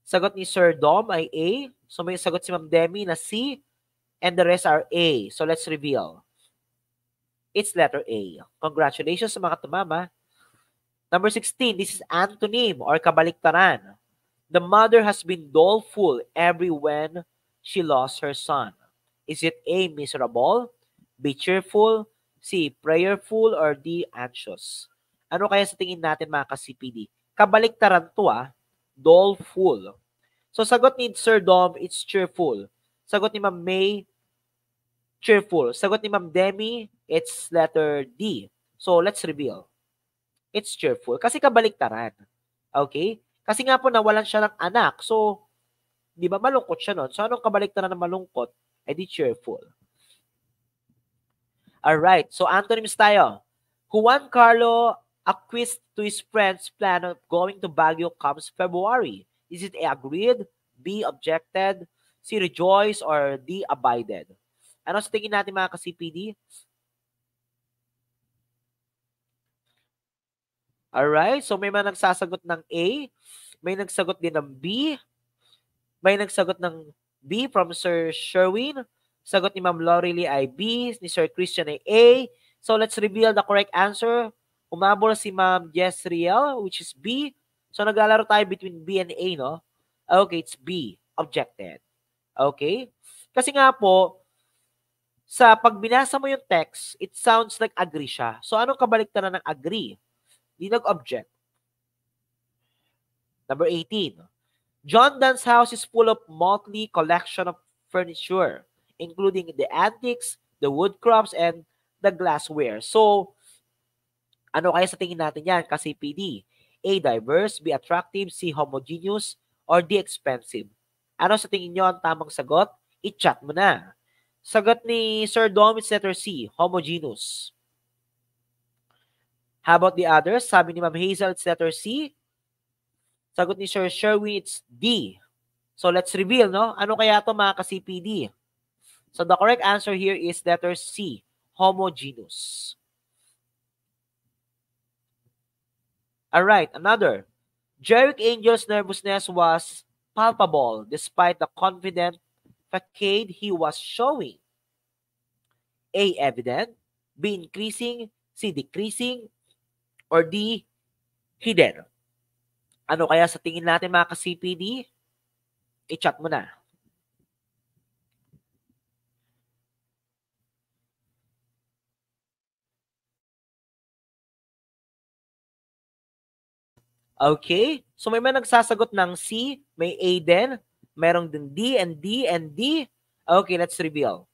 Sagot ni Sir Dom ay A. So may sagot si Ma'am Demi na C. And the rest are A. So let's reveal. It's letter A. Congratulations sa mga tumama. Number 16, this is antonym or kabaliktaran. The mother has been doleful every when she lost her son. Is it A, miserable, B, cheerful, C, prayerful, or D, anxious? Ano kaya sa tingin natin mga ka-CPD? Kabaliktaran to ah, doleful. So sagot ni Sir Dom, it's cheerful. Sagot ni Ma'am May, cheerful. Sagot ni Ma'am Demi, it's letter D. So let's reveal. It's cheerful. Kasi kabaliktaran. Okay? Kasi nga po nawalan siya ng anak. So, di ba malungkot siya noon? So anong kabaliktaran ng malungkot? Eh di cheerful. Alright, so antonyms tayo. Juan Carlo a quiz to his friends plan of going to Baguio comes February. Is it A, agreed, B, objected, C, rejoice, or D, abided? Ano sa tingin natin mga ka-CPD? Alright, so may mga nagsasagot ng A, may nagsagot din ng B, may nagsagot ng B from Sir Sherwin, sagot ni Ma'am Lorelei ay B, ni Sir Christian ay A. So let's reveal the correct answer. Umabol si Ma'am Jess Riel, which is B. So naglalaro tayo between B and A, no? Ah, okay, it's B. Objected. Okay? Kasi nga po, sa pag binasa mo yung text, it sounds like agree siya. So anong kabaliktaran ng agree? Hindi nag-object. Number 18. John Donne's house is full of motley collection of furniture, including the antiques, the wood crops, and the glassware. So, ano kaya sa tingin natin yan? Kasi PD, A. Diverse, B. Attractive, C. Homogeneous, or D. Expensive? Ano sa tingin nyo ang tamang sagot? I-chat mo na. Sagot ni Sir Dom is letter C, homogeneous. How about the others? Sabi ni Ma'am Hazel, it's letter C. Sagot ni Sir Sherwin, it's D. So let's reveal, no? Ano kaya to mga ka-CPD? So the correct answer here is letter C, homogeneous. All right, another. Jerick Angel's nervousness was palpable despite the confident facade he was showing. A. Evident. B. Increasing. C. Decreasing. Or D. Hidden. Ano kaya sa tingin natin mga ka-CPD? I-chat mo na. Okay? So may mga nagsasagot ng C, may A din, merong din D and D and D. Okay, let's reveal.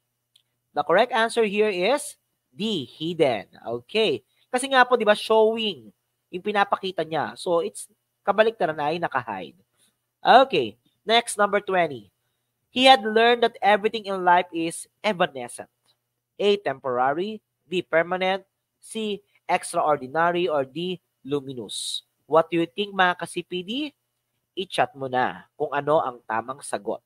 The correct answer here is D, hidden. Okay. Kasi nga po, di ba, showing yung pinapakita niya. So it's kabaliktaran na ay nakahide. Okay. Next, number 20. He had learned that everything in life is evanescent. A, temporary. B, permanent. C, extraordinary. Or D, luminous. What you think mga ka-CPD? I-chat mo na kung ano ang tamang sagot.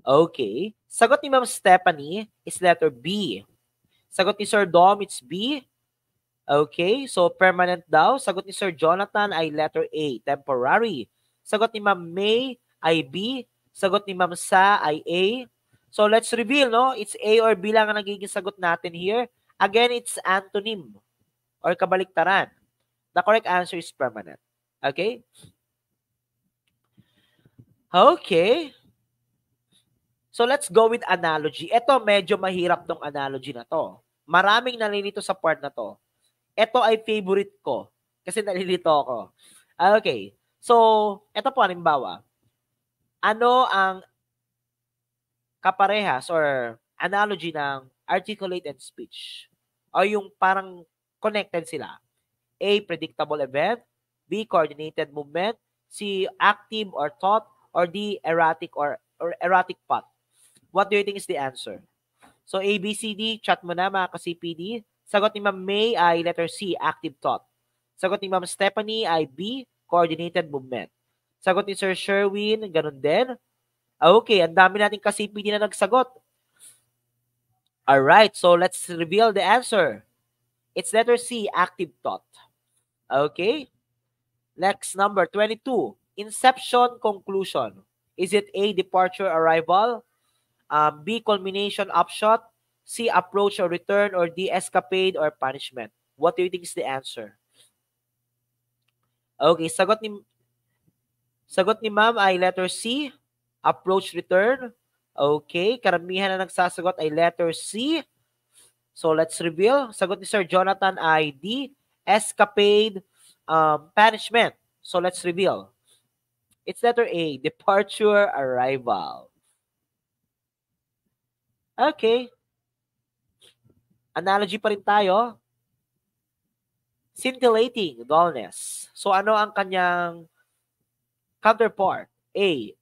Okay. Sagot ni Ma'am Stephanie is letter B. Sagot ni Sir Dom, it's B. Okay. So, permanent daw. Sagot ni Sir Jonathan ay letter A, temporary. Sagot ni Ma'am May ay B. Sagot ni Ma'am Sa ay A. So, let's reveal, no? It's A or B lang ang nagiging sagot natin here. Again, it's antonym or kabaliktaran. The correct answer is permanent. Okay? Okay. So let's go with analogy. Ito medyo mahirap tong analogy na to. Maraming nalilito sa part na to. Ito ay favorite ko kasi nalilito ako. Okay. So, ito po halimbawa. Ano ang kaparehas or analogy ng articulate and speech? O yung parang connected sila. A. Predictable event. B. Coordinated movement. C. Active or thought. Or D. Erratic or, or erratic path. What do you think is the answer? So A, B, C, D, chat mo na mga ka-CPD. Sagot ni Ma'am May ay letter C, active thought. Sagot ni Ma'am Stephanie ay B, coordinated movement. Sagot ni Sir Sherwin, ganun din. Okay, ang dami natin ka-CPD na nagsagot. Alright, so let's reveal the answer. It's letter C, active thought. Okay? Next number, 22. Inception conclusion. Is it A, departure arrival? Um, B, culmination upshot? C, approach or return? Or D, escapade or punishment? What do you think is the answer? Okay, sagot ni sagot ni ma'am ay letter C, approach return. Okay, karamihan na nagsasagot ay letter C. So let's reveal. Sagot ni Sir Jonathan ay D, escapade, um, punishment. So let's reveal. It's letter A, departure, arrival. Okay. Analogy pa rin tayo. Scintillating, dullness. So ano ang kanyang counterpart? A,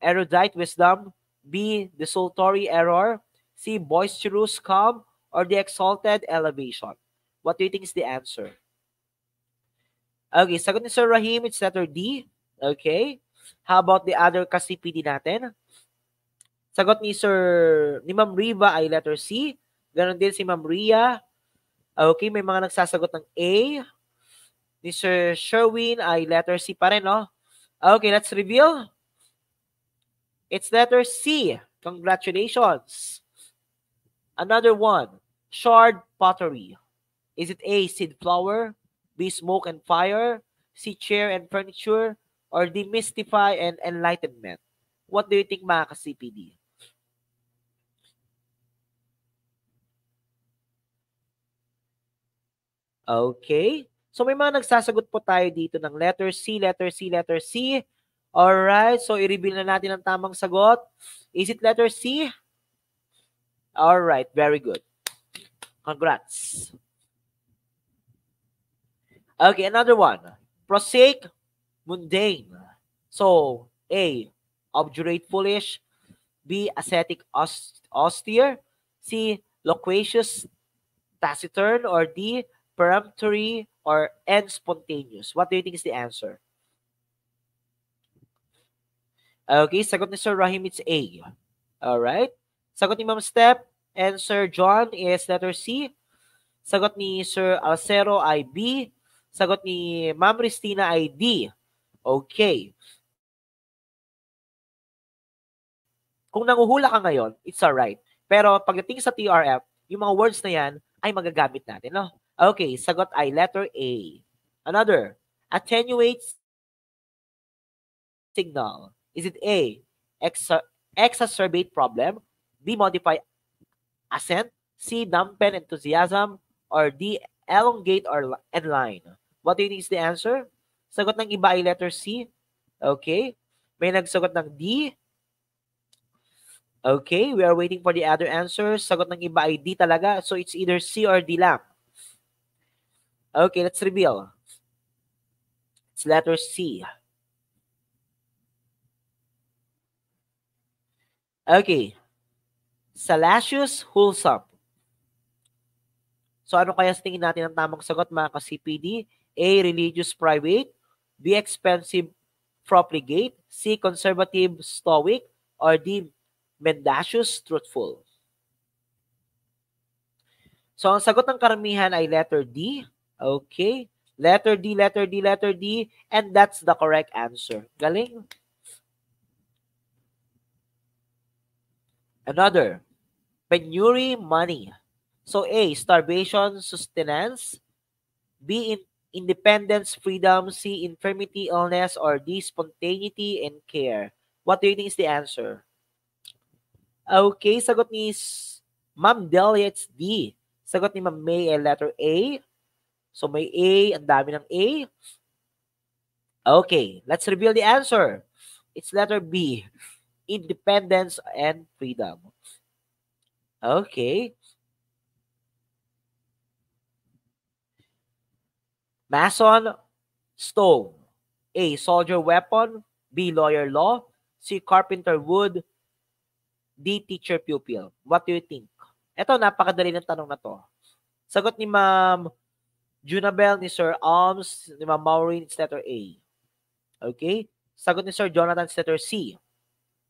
erudite wisdom. B, desultory error. C, boisterous calm. Or the exalted elevation. What do you think is the answer? Okay, sagot ni Sir Rahim, it's letter D. Okay. How about the other kasipidi natin? Sagot ni Sir, ni Ma'am Riva ay letter C. Ganon din si Ma'am Ria. Okay, may mga nagsasagot ng A. Ni Sir Sherwin ay letter C pa rin, no? Okay, let's reveal. It's letter C. Congratulations. Another one. Shard pottery. Is it A, seed flower? Be Smoke and Fire, See Chair and Furniture, or Demystify and Enlightenment? What do you think mga ka-CPD? Okay. So may mga nagsasagot po tayo dito ng letter C, letter C, letter C. Alright, so i-reveal na natin ang tamang sagot. Is it letter C? Alright, very good. Congrats. Okay, another one. Prosaic, mundane. So, A, obdurate foolish. B, ascetic austere. C, loquacious taciturn. Or D, peremptory or N, spontaneous. What do you think is the answer? Okay, sagot ni Sir Rahim, it's A. Alright. Sagot ni Ma'am Step answer John is letter C. Sagot ni Sir Alcero ay B. Sagot ni Ma'am Christina ay D. Okay. Kung nanguhula ka ngayon, it's alright. Pero pagdating sa TRF, yung mga words na yan ay magagamit natin. No? Okay, sagot ay letter A. Another, attenuate signal. Is it A, exacerbate problem, B, modify assent, C, dampen enthusiasm, or D, elongate or enline? What do you think is the answer? Sagot ng iba ay letter C. Okay. May nagsagot ng D. Okay, we are waiting for the other answers. Sagot ng iba ay D talaga. So it's either C or D lang. Okay, let's reveal. It's letter C. Okay. Salacious wholesome. So ano kaya sa tingin natin ang tamang sagot mga ka-CPD? A. Religious private. B. Expensive profligate. C. Conservative stoic. Or D. Mendacious truthful. So, ang sagot ng karamihan ay letter D. Okay. Letter D, letter D, letter D. And that's the correct answer. Galing. Another. Penury money. So A, starvation sustenance. B, independence, freedom, C, infirmity, illness, or D, spontaneity and care? What do you think is the answer? Okay, sagot ni Ma'am Delia, it's D. Sagot ni Ma'am May a eh, letter A. So may A, ang dami ng A. Okay, let's reveal the answer. It's letter B, independence and freedom. Okay. Mason stone. A. Soldier weapon. B. Lawyer law. C. Carpenter wood. D. Teacher pupil. What do you think? Ito, napakadali ng tanong na to. Sagot ni Ma'am Junabel, ni Sir Alms, ni Ma'am Maureen, it's letter A. Okay? Sagot ni Sir Jonathan, it's letter C.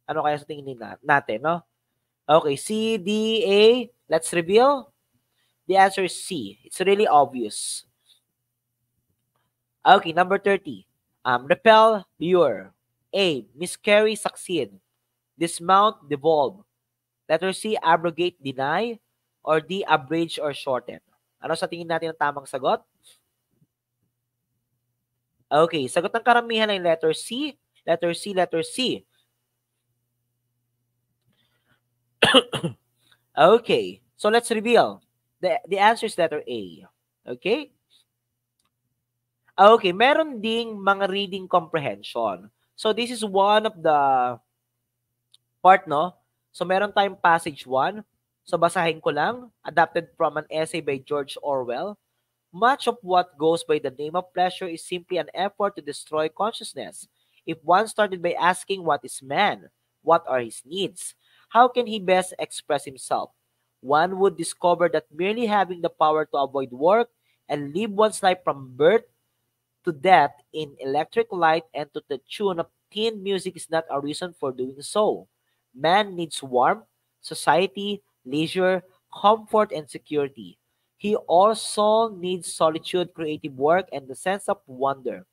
Ano kaya sa tingin natin, no? Okay, C, D, A. Let's reveal. The answer is C. It's really obvious. Okay, number 30. Um, repel lure. A. Miscarry succeed. Dismount devolve. Letter C. Abrogate deny. Or D. Abridge or shorten. Ano sa tingin natin ang tamang sagot? Okay, sagot ng karamihan ay letter C. Letter C, letter C. okay, so let's reveal. The, the answer is letter A. Okay? Okay, meron ding mga reading comprehension. So this is one of the part, no? So meron tayong passage 1. So basahin ko lang, adapted from an essay by George Orwell. Much of what goes by the name of pleasure is simply an effort to destroy consciousness. If one started by asking what is man, what are his needs, how can he best express himself, one would discover that merely having the power to avoid work and live one's life from birth to death in electric light and to the tune of tin music is not a reason for doing so. Man needs warmth, society, leisure, comfort, and security. He also needs solitude, creative work, and the sense of wonder.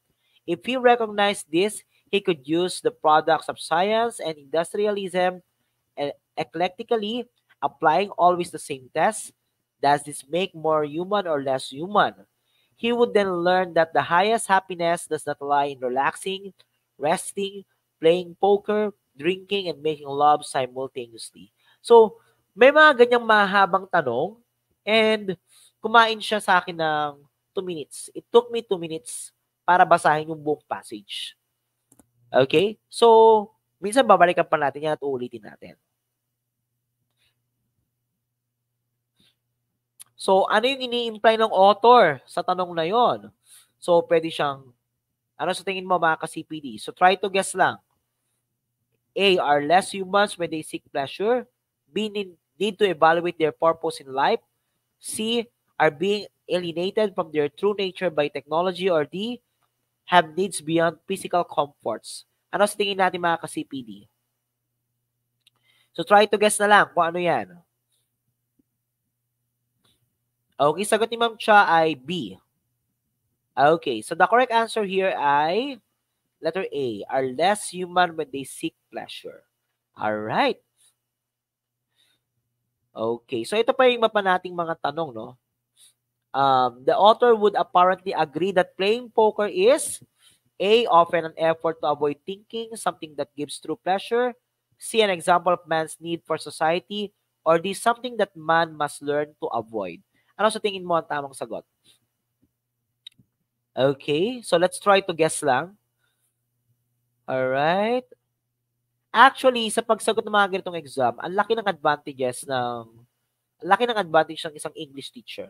If he recognized this, he could use the products of science and industrialism and eclectically, applying always the same test. Does this make more human or less human? he would then learn that the highest happiness does not lie in relaxing, resting, playing poker, drinking, and making love simultaneously. So, may mga ganyang mahabang tanong and kumain siya sa akin ng 2 minutes. It took me 2 minutes para basahin yung book passage. Okay? So, minsan babalikan pa natin yan at uulitin natin. So, ano yung ini-imply ng author sa tanong na yon? So, pwede siyang, ano sa tingin mo mga ka-CPD? So, try to guess lang. A. Are less humans when they seek pleasure? B. Need, to evaluate their purpose in life? C. Are being alienated from their true nature by technology? Or D. Have needs beyond physical comforts? Ano sa tingin natin mga ka-CPD? So, try to guess na lang kung ano yan. Okay, sagot ni Ma'am Cha ay B. Okay, so the correct answer here ay letter A, are less human when they seek pleasure. All right. Okay, so ito pa yung mapa nating mga tanong, no? Um, the author would apparently agree that playing poker is A, often an effort to avoid thinking, something that gives true pleasure. C, an example of man's need for society. Or D, something that man must learn to avoid. Ano sa tingin mo ang tamang sagot? Okay, so let's try to guess lang. All right. Actually, sa pagsagot ng mga ganitong exam, ang laki ng advantages ng laki ng advantage ng isang English teacher.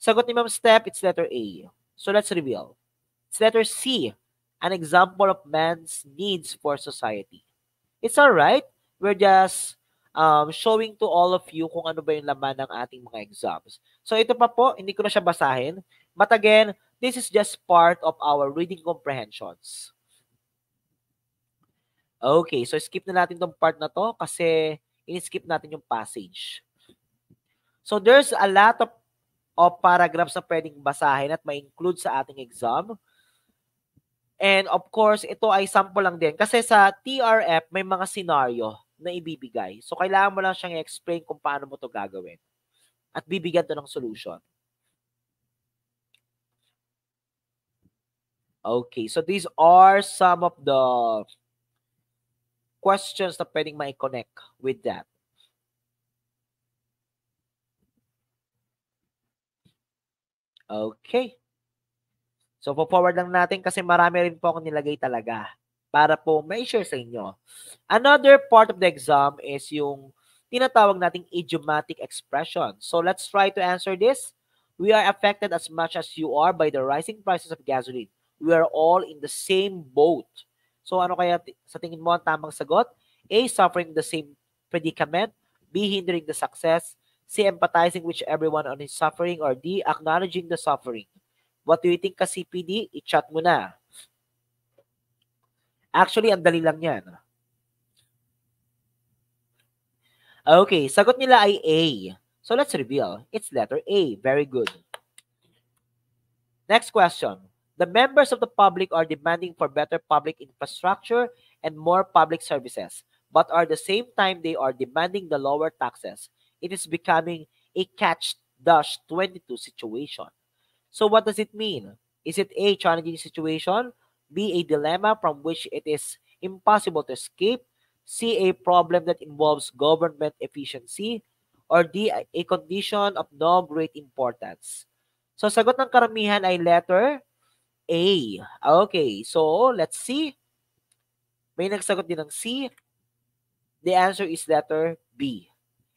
Sagot ni Ma'am Step, it's letter A. So let's reveal. It's letter C, an example of man's needs for society. It's all right. We're just um, showing to all of you kung ano ba yung laman ng ating mga exams. So ito pa po, hindi ko na siya basahin. But again, this is just part of our reading comprehensions. Okay, so skip na natin tong part na to kasi in-skip natin yung passage. So there's a lot of, of paragraphs na pwedeng basahin at ma-include sa ating exam. And of course, ito ay sample lang din. Kasi sa TRF, may mga scenario na ibibigay. So, kailangan mo lang siyang i explain kung paano mo to gagawin. At bibigyan to ng solution. Okay, so these are some of the questions na pwedeng ma-connect with that. Okay. So, po-forward lang natin kasi marami rin po akong nilagay talaga para po may share sa inyo. Another part of the exam is yung tinatawag nating idiomatic expression. So let's try to answer this. We are affected as much as you are by the rising prices of gasoline. We are all in the same boat. So ano kaya sa tingin mo ang tamang sagot? A. Suffering the same predicament. B. Hindering the success. C. Empathizing with everyone on his suffering. Or D. Acknowledging the suffering. What do you think kasi PD? I-chat mo na. Actually, ang dali lang yan. Ah. Okay, sagot nila ay A. So let's reveal. It's letter A. Very good. Next question. The members of the public are demanding for better public infrastructure and more public services, but at the same time, they are demanding the lower taxes. It is becoming a catch-22 situation. So what does it mean? Is it A, challenging situation, B. A dilemma from which it is impossible to escape. C. A problem that involves government efficiency. Or D. A condition of no great importance. So, sagot ng karamihan ay letter A. Okay, so let's see. May nagsagot din ng C. The answer is letter B.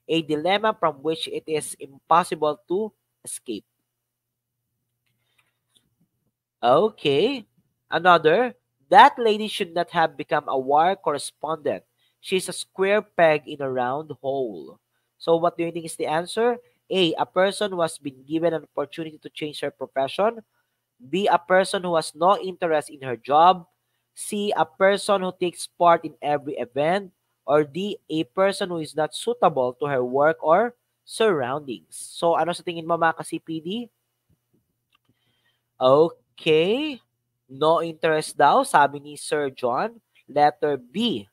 A dilemma from which it is impossible to escape. Okay, Another, that lady should not have become a war correspondent. She's a square peg in a round hole. So what do you think is the answer? A. A person who has been given an opportunity to change her profession. B. A person who has no interest in her job. C. A person who takes part in every event. Or D. A person who is not suitable to her work or surroundings. So ano sa tingin mo mga ka-CPD? Okay. No interest daw, sabi ni Sir John. Letter B.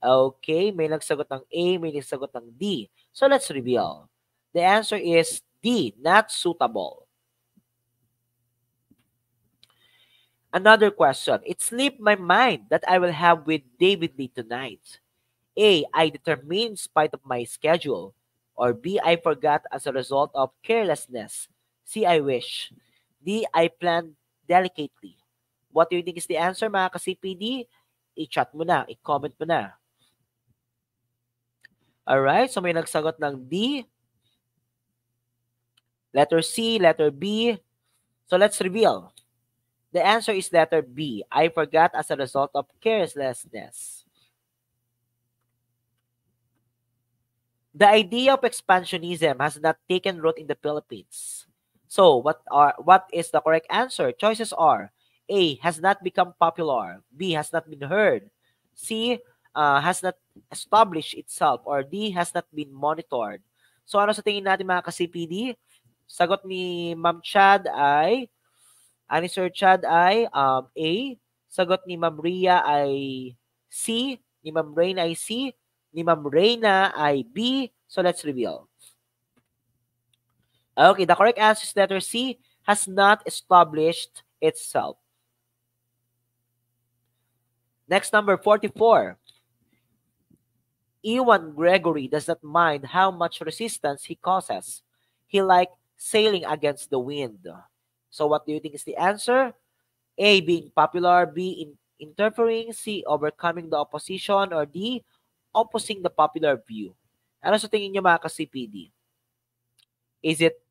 Okay, may nagsagot ng A, may nagsagot ng D. So let's reveal. The answer is D, not suitable. Another question. It slipped my mind that I will have with David Lee tonight. A. I determined in spite of my schedule. Or B. I forgot as a result of carelessness. C. I wish. D. I planned delicately. What do you think is the answer mga ka-CPD? I-chat mo na, i-comment mo na. Alright, so may nagsagot ng D. Letter C, letter B. So let's reveal. The answer is letter B. I forgot as a result of carelessness. The idea of expansionism has not taken root in the Philippines. So what are what is the correct answer? Choices are A. Has not become popular. B. Has not been heard. C. Uh, has not established itself. Or D. Has not been monitored. So ano sa tingin natin mga ka-CPD? Sagot ni Ma'am Chad ay, ani Sir Chad ay um, A. Sagot ni Ma'am Ria ay C. Ni Ma'am Rain ay C. Ni Ma'am Reina ay B. So let's reveal. Okay, the correct answer is letter C. Has not established itself. Next number 44. Ewan Gregory does not mind how much resistance he causes. He likes sailing against the wind. So what do you think is the answer? A being popular, B in interfering, C overcoming the opposition, or D opposing the popular view. Ano sa tingin nyo mga ka-CPD? Is it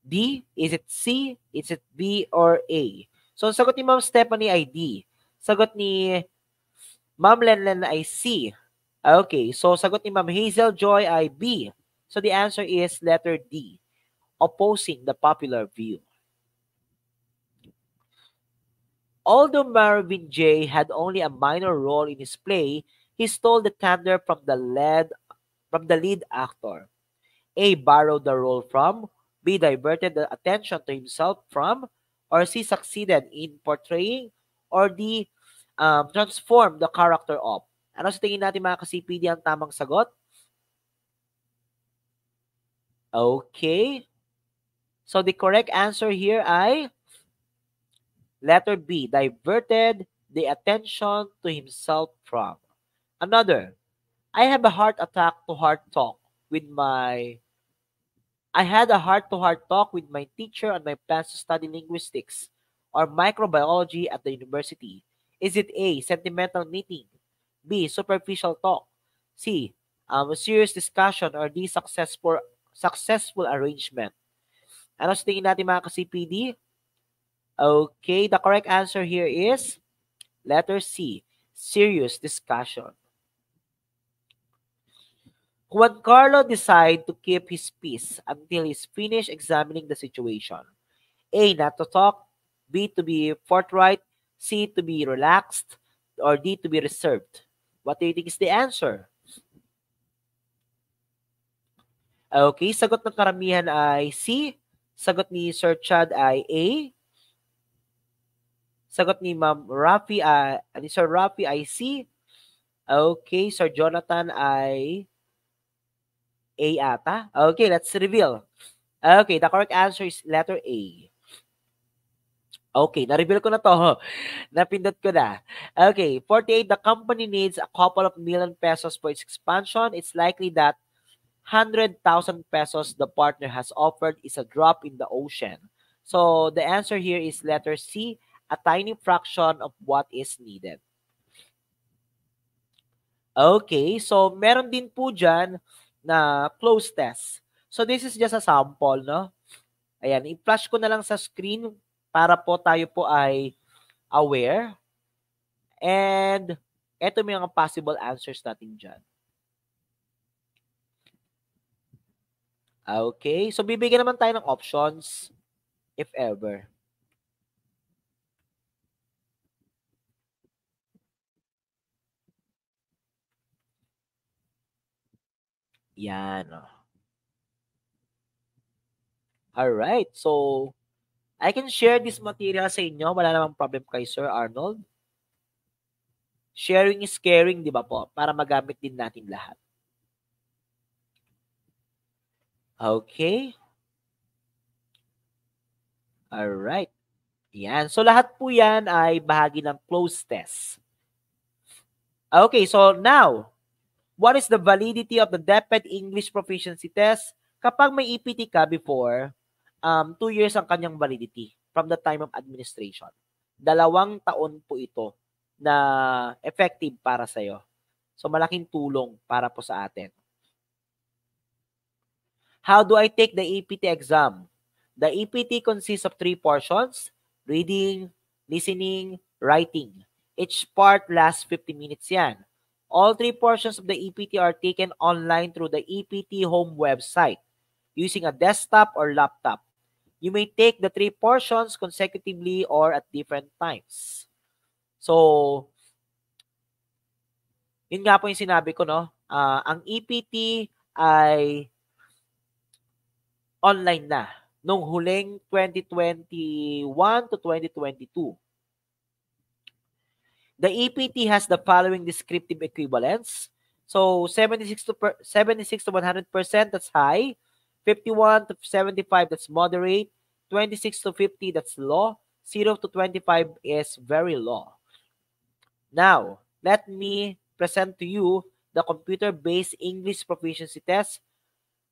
D? Is it C? Is it B? Or A? So, sagot ni Ma'am Stephanie ay D. Sagot ni Ma'am Lenlen ay C. Okay, so sagot ni Ma'am Hazel Joy ay B. So the answer is letter D, opposing the popular view. Although Marvin J had only a minor role in his play, he stole the thunder from the lead from the lead actor. A borrowed the role from, B diverted the attention to himself from, or C succeeded in portraying, or D um, transform the character of. Ano sa tingin natin mga ka-CPD ang tamang sagot? Okay. So the correct answer here ay letter B, diverted the attention to himself from. Another, I have a heart attack to heart talk with my I had a heart to heart talk with my teacher on my plans to study linguistics or microbiology at the university. Is it A, sentimental meeting? B, superficial talk? C, um, serious discussion or D, successful, successful arrangement? Ano sa tingin natin mga ka-CPD? Okay, the correct answer here is letter C, serious discussion. Juan Carlo decided to keep his peace until he's finished examining the situation. A. Not to talk. B. To be forthright. C, to be relaxed, or D, to be reserved? What do you think is the answer? Okay, sagot ng karamihan ay C. Sagot ni Sir Chad ay A. Sagot ni Ma'am Rafi ay, ah, ni Sir Rafi ay C. Okay, Sir Jonathan ay A ata. Okay, let's reveal. Okay, the correct answer is letter A. Okay, na-reveal ko na to. Napindot ko na. Okay, 48, the company needs a couple of million pesos for its expansion. It's likely that 100,000 pesos the partner has offered is a drop in the ocean. So, the answer here is letter C, a tiny fraction of what is needed. Okay, so meron din po dyan na close test. So, this is just a sample, no? Ayan, i-flash ko na lang sa screen para po tayo po ay aware and eto may mga possible answers natin dyan. Okay, so bibigyan naman tayo ng options if ever. Yan. Oh. All right. So I can share this material sa inyo. Wala namang problem kay Sir Arnold. Sharing is caring, di ba po? Para magamit din natin lahat. Okay. Alright. Yan. So, lahat po yan ay bahagi ng close test. Okay, so now, what is the validity of the DepEd e e English Proficiency Test? Kapag may EPT ka before, um, two years ang kanyang validity from the time of administration. Dalawang taon po ito na effective para sa iyo. So malaking tulong para po sa atin. How do I take the EPT exam? The EPT consists of three portions, reading, listening, writing. Each part lasts 50 minutes yan. All three portions of the EPT are taken online through the EPT home website using a desktop or laptop. You may take the three portions consecutively or at different times. So, yun nga po yung sinabi ko, no? Uh, ang EPT ay online na nung huling 2021 to 2022. The EPT has the following descriptive equivalence. So 76 to per, 76 to 100%, that's high. 51 to 75, that's moderate. 26 to 50, that's low. 0 to 25 is very low. Now, let me present to you the computer-based English proficiency test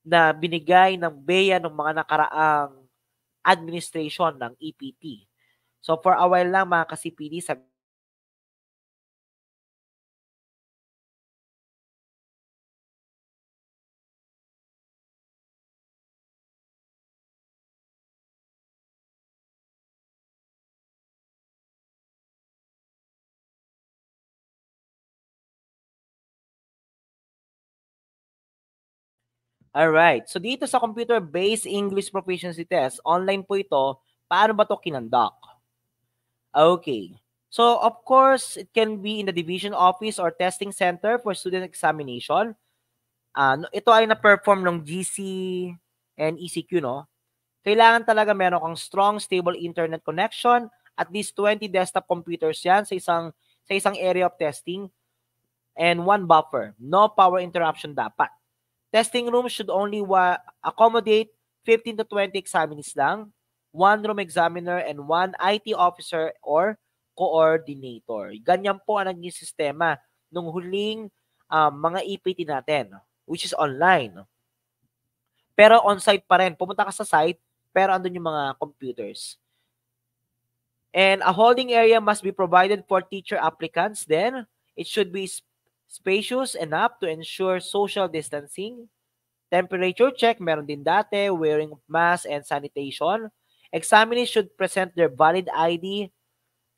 na binigay ng BEA ng mga nakaraang administration ng EPT. So, for a while lang mga ka-CPD, sabi Alright. So dito sa computer-based English proficiency test, online po ito. Paano ba 'to kinandak? Okay. So of course, it can be in the division office or testing center for student examination. Uh, ito ay na-perform ng GC and ECQ, no? Kailangan talaga meron kang strong, stable internet connection. At least 20 desktop computers yan sa isang, sa isang area of testing and one buffer. No power interruption dapat. Testing room should only wa- accommodate 15 to 20 examinees lang, one room examiner and one IT officer or coordinator. Ganyan po ang naging sistema nung huling um, mga EPT natin, which is online. Pero on-site pa rin. Pumunta ka sa site, pero andun yung mga computers. And a holding area must be provided for teacher applicants. Then, it should be spacious enough to ensure social distancing. Temperature check, meron din dati, wearing mask and sanitation. Examinees should present their valid ID.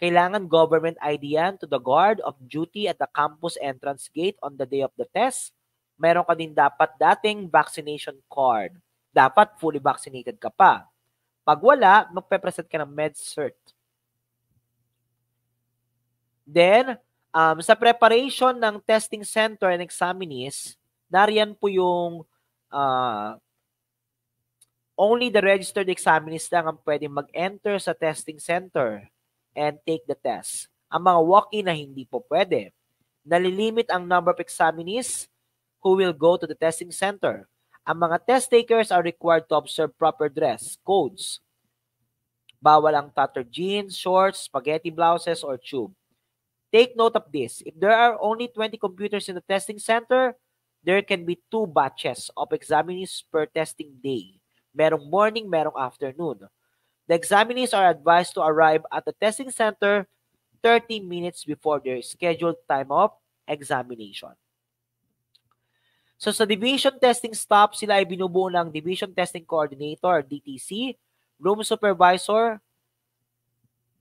Kailangan government ID yan to the guard of duty at the campus entrance gate on the day of the test. Meron ka din dapat dating vaccination card. Dapat fully vaccinated ka pa. Pag wala, magpe-present ka ng med cert. Then, Um, sa preparation ng testing center and examinees, nariyan po yung uh, only the registered examinees lang ang pwedeng mag-enter sa testing center and take the test. Ang mga walk-in na hindi po pwede. Nalilimit ang number of examinees who will go to the testing center. Ang mga test takers are required to observe proper dress codes. Bawal ang tattered jeans, shorts, spaghetti blouses, or tube. Take note of this. If there are only 20 computers in the testing center, there can be two batches of examinees per testing day. Merong morning, merong afternoon. The examinees are advised to arrive at the testing center 30 minutes before their scheduled time of examination. So sa division testing stop, sila ay binubuo ng Division Testing Coordinator, DTC, Room Supervisor,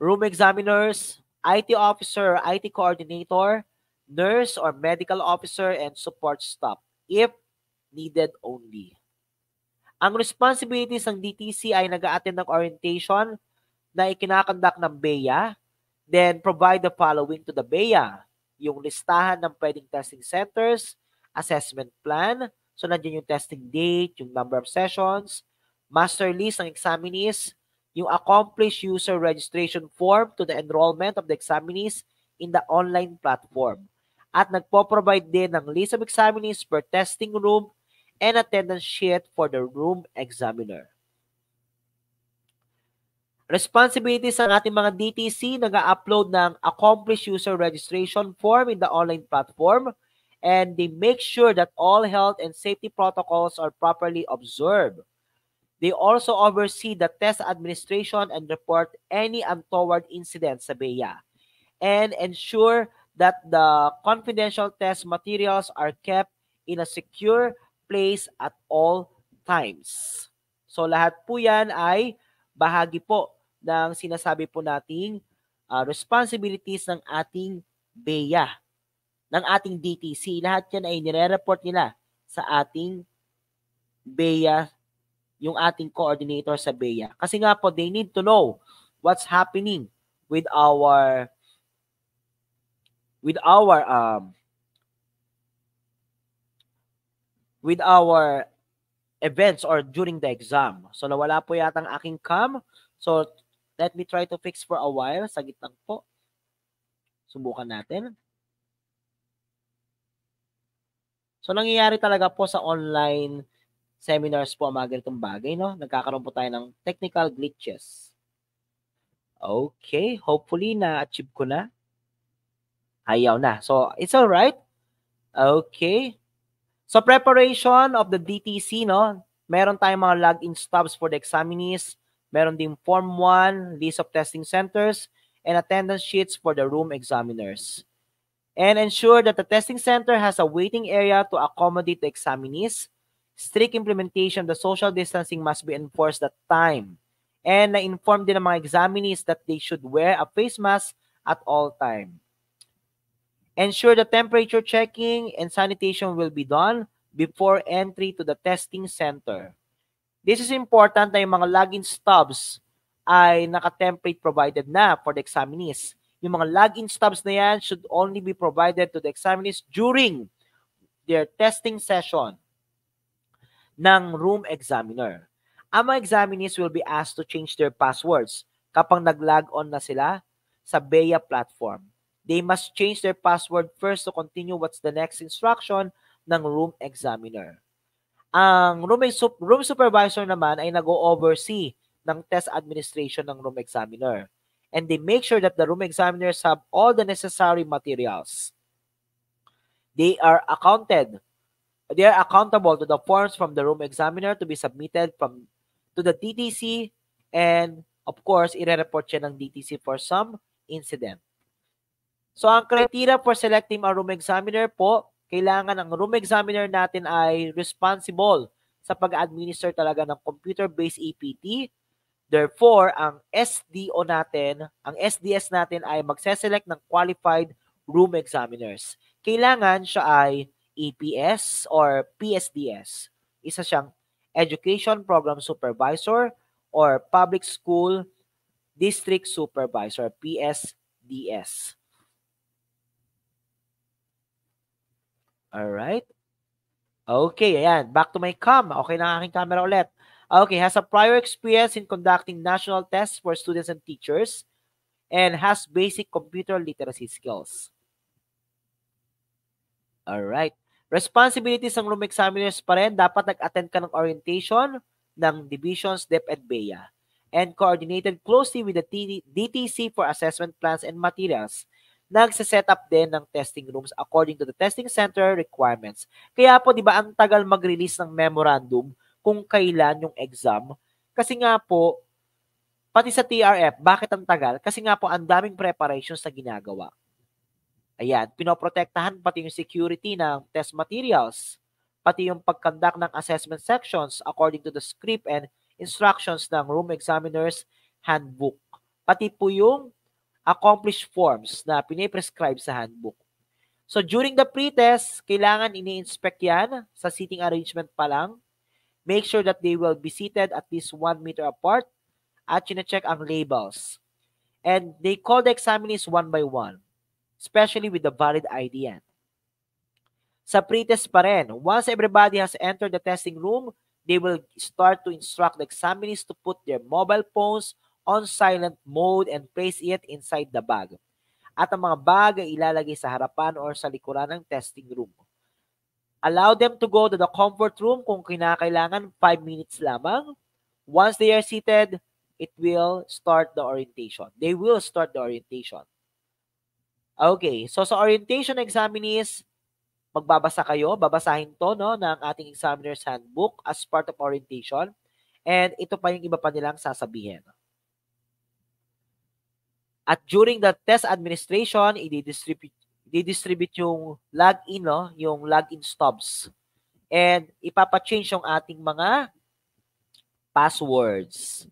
Room Examiners, IT officer, IT coordinator, nurse or medical officer, and support staff if needed only. Ang responsibilities ng DTC ay nag attend ng orientation na ikinakandak ng BEA, then provide the following to the BEA, yung listahan ng pwedeng testing centers, assessment plan, so nandiyan yung testing date, yung number of sessions, master list ng examinees, yung accomplish user registration form to the enrollment of the examinees in the online platform. At nagpo-provide din ng list of examinees per testing room and attendance sheet for the room examiner. Responsibilities ng ating mga DTC nag-upload ng accomplished user registration form in the online platform and they make sure that all health and safety protocols are properly observed. They also oversee the test administration and report any untoward incidents sa BEA and ensure that the confidential test materials are kept in a secure place at all times. So lahat po yan ay bahagi po ng sinasabi po nating uh, responsibilities ng ating BEA, ng ating DTC. Lahat yan ay nire-report nila sa ating BEA yung ating coordinator sa BEA. Kasi nga po, they need to know what's happening with our with our um with our events or during the exam. So nawala po yata ang aking cam. So let me try to fix for a while. Sagit lang po. Subukan natin. So nangyayari talaga po sa online seminars po ang mga ganitong bagay, no? Nagkakaroon po tayo ng technical glitches. Okay, hopefully na-achieve ko na. Ayaw na. So, it's alright. Okay. So, preparation of the DTC, no? Meron tayong mga login stops for the examinees. Meron ding Form 1, list of testing centers, and attendance sheets for the room examiners. And ensure that the testing center has a waiting area to accommodate the examinees strict implementation, the social distancing must be enforced at time. And na-inform din ng mga examinees that they should wear a face mask at all time. Ensure the temperature checking and sanitation will be done before entry to the testing center. This is important na yung mga login stubs ay naka-template provided na for the examinees. Yung mga login stubs na yan should only be provided to the examinees during their testing session ng room examiner. Ang mga examinees will be asked to change their passwords kapag nag-log on na sila sa BEA platform. They must change their password first to continue what's the next instruction ng room examiner. Ang room, room supervisor naman ay nag-oversee ng test administration ng room examiner and they make sure that the room examiners have all the necessary materials. They are accounted They are accountable to the forms from the room examiner to be submitted from to the DTC and of course, ire-report siya ng DTC for some incident. So, ang criteria for selecting a room examiner po, kailangan ang room examiner natin ay responsible sa pag-administer talaga ng computer-based APT. Therefore, ang SDO natin, ang SDS natin ay magseselect ng qualified room examiners. Kailangan siya ay EPS or PSDS. Isa siyang Education Program Supervisor or Public School District Supervisor, PSDS. All right. Okay, ayan. Back to my cam. Okay na aking camera ulit. Okay, has a prior experience in conducting national tests for students and teachers and has basic computer literacy skills. All right. Responsibilities ng room examiners pa rin, dapat nag-attend ka ng orientation ng divisions, DEP at BEA and coordinated closely with the DTC for assessment plans and materials. Nagsaset up din ng testing rooms according to the testing center requirements. Kaya po, di ba, ang tagal mag-release ng memorandum kung kailan yung exam. Kasi nga po, pati sa TRF, bakit ang tagal? Kasi nga po, ang daming preparations na ginagawa. Ayan, pinoprotektahan pati yung security ng test materials, pati yung pagkandak ng assessment sections according to the script and instructions ng room examiner's handbook. Pati po yung accomplished forms na piniprescribe sa handbook. So during the pretest, kailangan ini-inspect yan sa seating arrangement pa lang. Make sure that they will be seated at least 1 meter apart at check ang labels. And they call the examinees one by one especially with the valid ID yan. Sa pretest pa rin, once everybody has entered the testing room, they will start to instruct the examinees to put their mobile phones on silent mode and place it inside the bag. At ang mga bag ay ilalagay sa harapan or sa likuran ng testing room. Allow them to go to the comfort room kung kinakailangan 5 minutes lamang. Once they are seated, it will start the orientation. They will start the orientation. Okay, so sa orientation examinees, magbabasa kayo, babasahin to no, ng ating examiner's handbook as part of orientation. And ito pa yung iba pa nilang sasabihin. At during the test administration, i-distribute distribute yung login, no? yung login stubs. And ipapa-change yung ating mga passwords.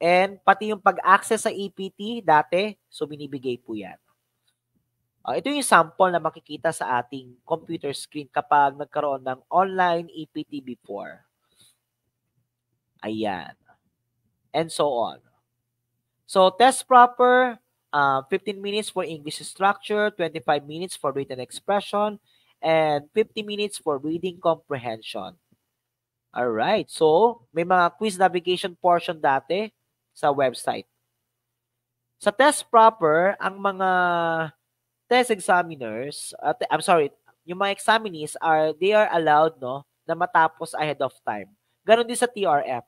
And pati yung pag-access sa EPT dati, so binibigay po yan. Uh, ito yung sample na makikita sa ating computer screen kapag nagkaroon ng online EPT before. Ayan. And so on. So, test proper, uh, ah, 15 minutes for English structure, 25 minutes for written expression, and 50 minutes for reading comprehension. Alright, so may mga quiz navigation portion dati sa website. Sa test proper, ang mga test examiners, at I'm sorry, yung mga examinees are, they are allowed, no, na matapos ahead of time. Ganon din sa TRF.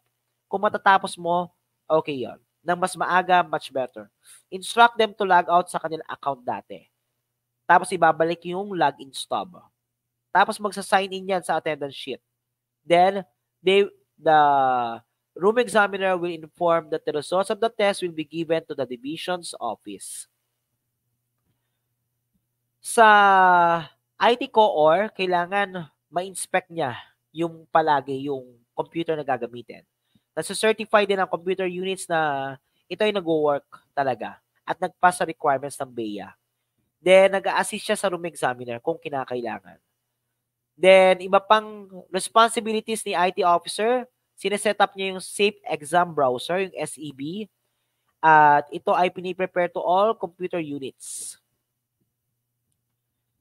Kung matatapos mo, okay yon. Nang mas maaga, much better. Instruct them to log out sa kanilang account dati. Tapos ibabalik yung login stub. Tapos magsa-sign in yan sa attendance sheet. Then, they, the room examiner will inform that the results of the test will be given to the division's office sa IT core, kailangan ma-inspect niya yung palagi yung computer na gagamitin. Nasa-certify din ang computer units na ito ay nag-work talaga at nagpasa requirements ng BEA. Then, nag-assist siya sa room examiner kung kinakailangan. Then, iba pang responsibilities ni IT officer, sineset up niya yung safe exam browser, yung SEB, at ito ay piniprepare to all computer units.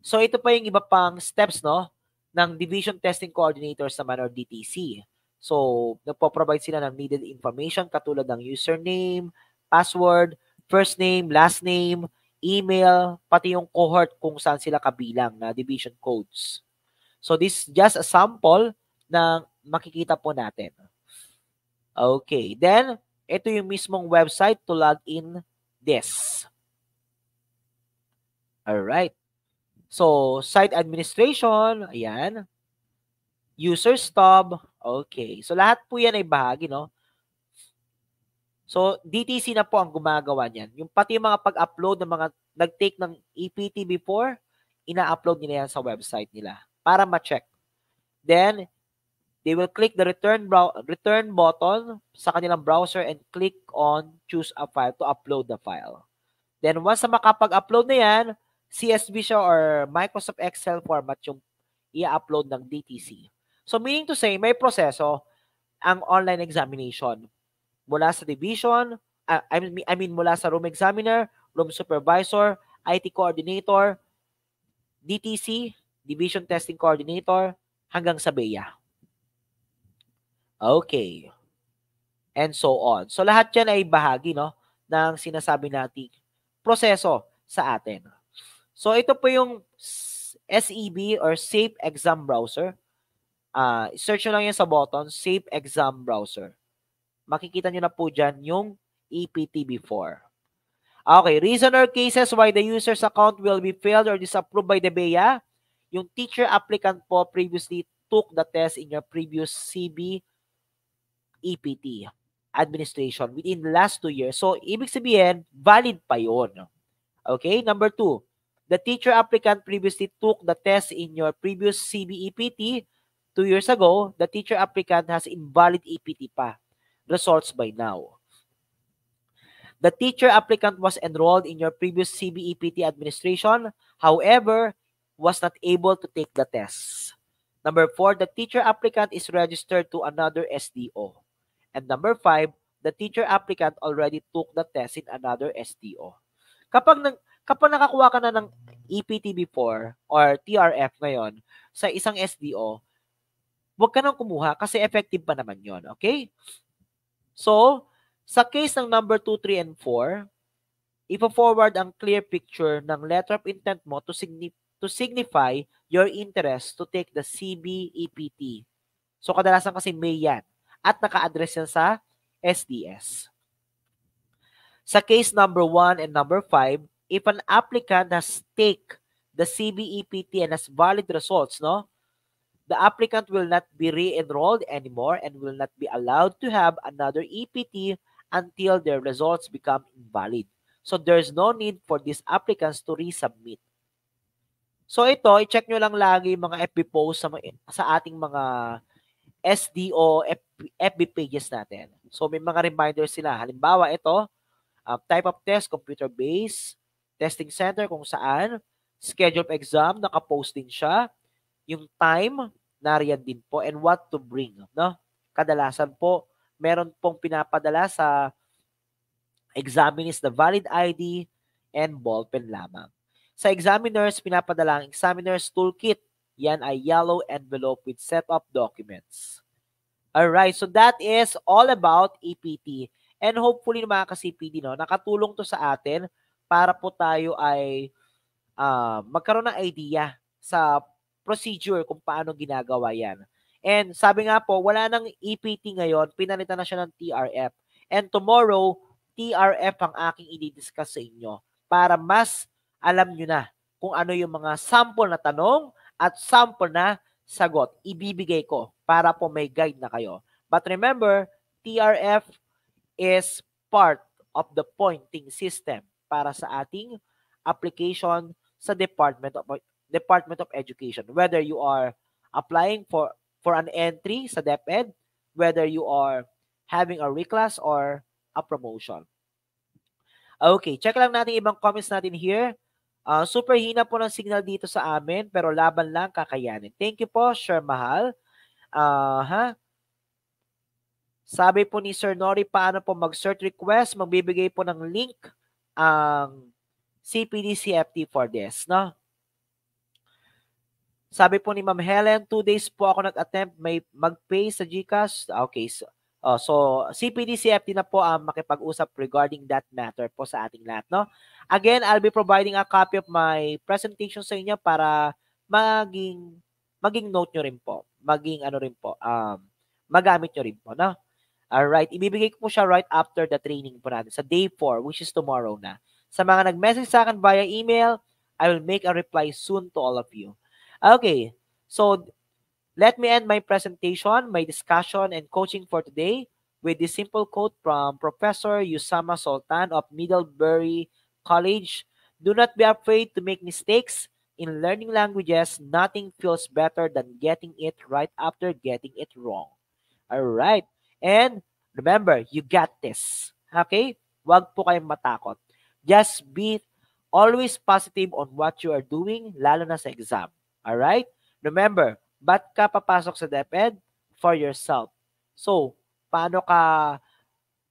So ito pa yung iba pang steps no ng Division Testing Coordinator sa or DTC. So, nagpo-provide sila ng needed information katulad ng username, password, first name, last name, email, pati yung cohort kung saan sila kabilang na division codes. So, this just a sample ng makikita po natin. Okay. Then, ito yung mismong website to log in this. right. So, site administration, ayan. User stub, okay. So, lahat po yan ay bahagi, no? So, DTC na po ang gumagawa niyan. Yung pati mga pag-upload ng mga nag-take ng EPT before, ina-upload nila yan sa website nila para ma-check. Then, they will click the return return button sa kanilang browser and click on choose a file to upload the file. Then once na makapag-upload na yan, CSV siya or Microsoft Excel format yung i-upload ng DTC. So meaning to say, may proseso ang online examination. Mula sa division, ah, I, mean, I mean mula sa room examiner, room supervisor, IT coordinator, DTC, division testing coordinator, hanggang sa BEA. Okay. And so on. So lahat yan ay bahagi no, ng sinasabi nating proseso sa atin. So ito po yung SEB or Safe Exam Browser. Uh, search nyo lang yan sa button, Safe Exam Browser. Makikita nyo na po dyan yung EPT before. Ah, okay, reason or cases why the user's account will be failed or disapproved by the BEA. Yung teacher applicant po previously took the test in your previous CB EPT administration within the last two years. So, ibig sabihin, valid pa yon. Okay, number two, The teacher applicant previously took the test in your previous CBEPT two years ago. The teacher applicant has invalid EPT pa. Results by now. The teacher applicant was enrolled in your previous CBEPT administration. However, was not able to take the test. Number four, the teacher applicant is registered to another SDO. And number five, the teacher applicant already took the test in another SDO. Kapag nang, kapag nakakuha ka na ng EPTB4 or TRF ngayon sa isang SDO, huwag ka nang kumuha kasi effective pa naman yon Okay? So, sa case ng number 2, 3, and 4, ipo-forward ang clear picture ng letter of intent mo to, signi- to signify your interest to take the CBEPT. So, kadalasan kasi may yan. At naka-address yan sa SDS. Sa case number 1 and number 5, if an applicant has take the CBEPT and has valid results, no? The applicant will not be re-enrolled anymore and will not be allowed to have another EPT until their results become invalid. So there's no need for these applicants to resubmit. So ito, i-check nyo lang lagi mga FB posts sa, sa ating mga SDO FB, FB pages natin. So may mga reminders sila. Halimbawa ito, uh, type of test, computer-based, testing center kung saan, schedule of exam, nakapost din siya, yung time, nariyan din po, and what to bring. No? Kadalasan po, meron pong pinapadala sa examinees the valid ID and ballpen lamang. Sa examiners, pinapadala ang examiner's toolkit. Yan ay yellow envelope with set of documents. Alright, so that is all about EPT. And hopefully mga ka-CPD, no, nakatulong to sa atin para po tayo ay uh, magkaroon ng idea sa procedure kung paano ginagawa yan. And sabi nga po, wala nang EPT ngayon, pinalitan na siya ng TRF. And tomorrow, TRF ang aking i-discuss sa inyo para mas alam nyo na kung ano yung mga sample na tanong at sample na sagot. Ibibigay ko para po may guide na kayo. But remember, TRF is part of the pointing system para sa ating application sa Department of Department of Education. Whether you are applying for for an entry sa DepEd, whether you are having a reclass or a promotion. Okay, check lang natin ibang comments natin here. Uh, super hina po ng signal dito sa amin, pero laban lang kakayanin. Thank you po, Sir Mahal. Uh, ha? Sabi po ni Sir Nori, paano po mag-cert request? Magbibigay po ng link ang CPD-CFT for this, no? Sabi po ni Ma'am Helen, two days po ako nag-attempt may mag-pay sa GCash. Ah, okay, so, uh, so CPD-CFT na po ang makipag-usap regarding that matter po sa ating lahat, no? Again, I'll be providing a copy of my presentation sa inyo para maging maging note nyo rin po, maging ano rin po, um, magamit nyo rin po, no? Alright, ibibigay ko po siya right after the training po natin sa day 4 which is tomorrow na. Sa mga nag-message sa akin via email, I will make a reply soon to all of you. Okay, so let me end my presentation, my discussion, and coaching for today with this simple quote from Professor Usama Sultan of Middlebury College. Do not be afraid to make mistakes. In learning languages, nothing feels better than getting it right after getting it wrong. All right. And remember, you got this. Okay? Huwag po kayong matakot. Just be always positive on what you are doing, lalo na sa exam. All right? Remember, ba't ka papasok sa DepEd? For yourself. So, paano ka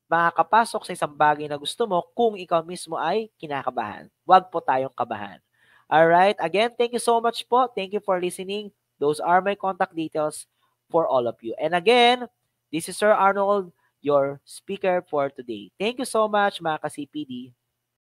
makakapasok sa isang bagay na gusto mo kung ikaw mismo ay kinakabahan. Huwag po tayong kabahan. All right? Again, thank you so much po. Thank you for listening. Those are my contact details for all of you. And again, This is Sir Arnold, your speaker for today. Thank you so much mga ka-CPD.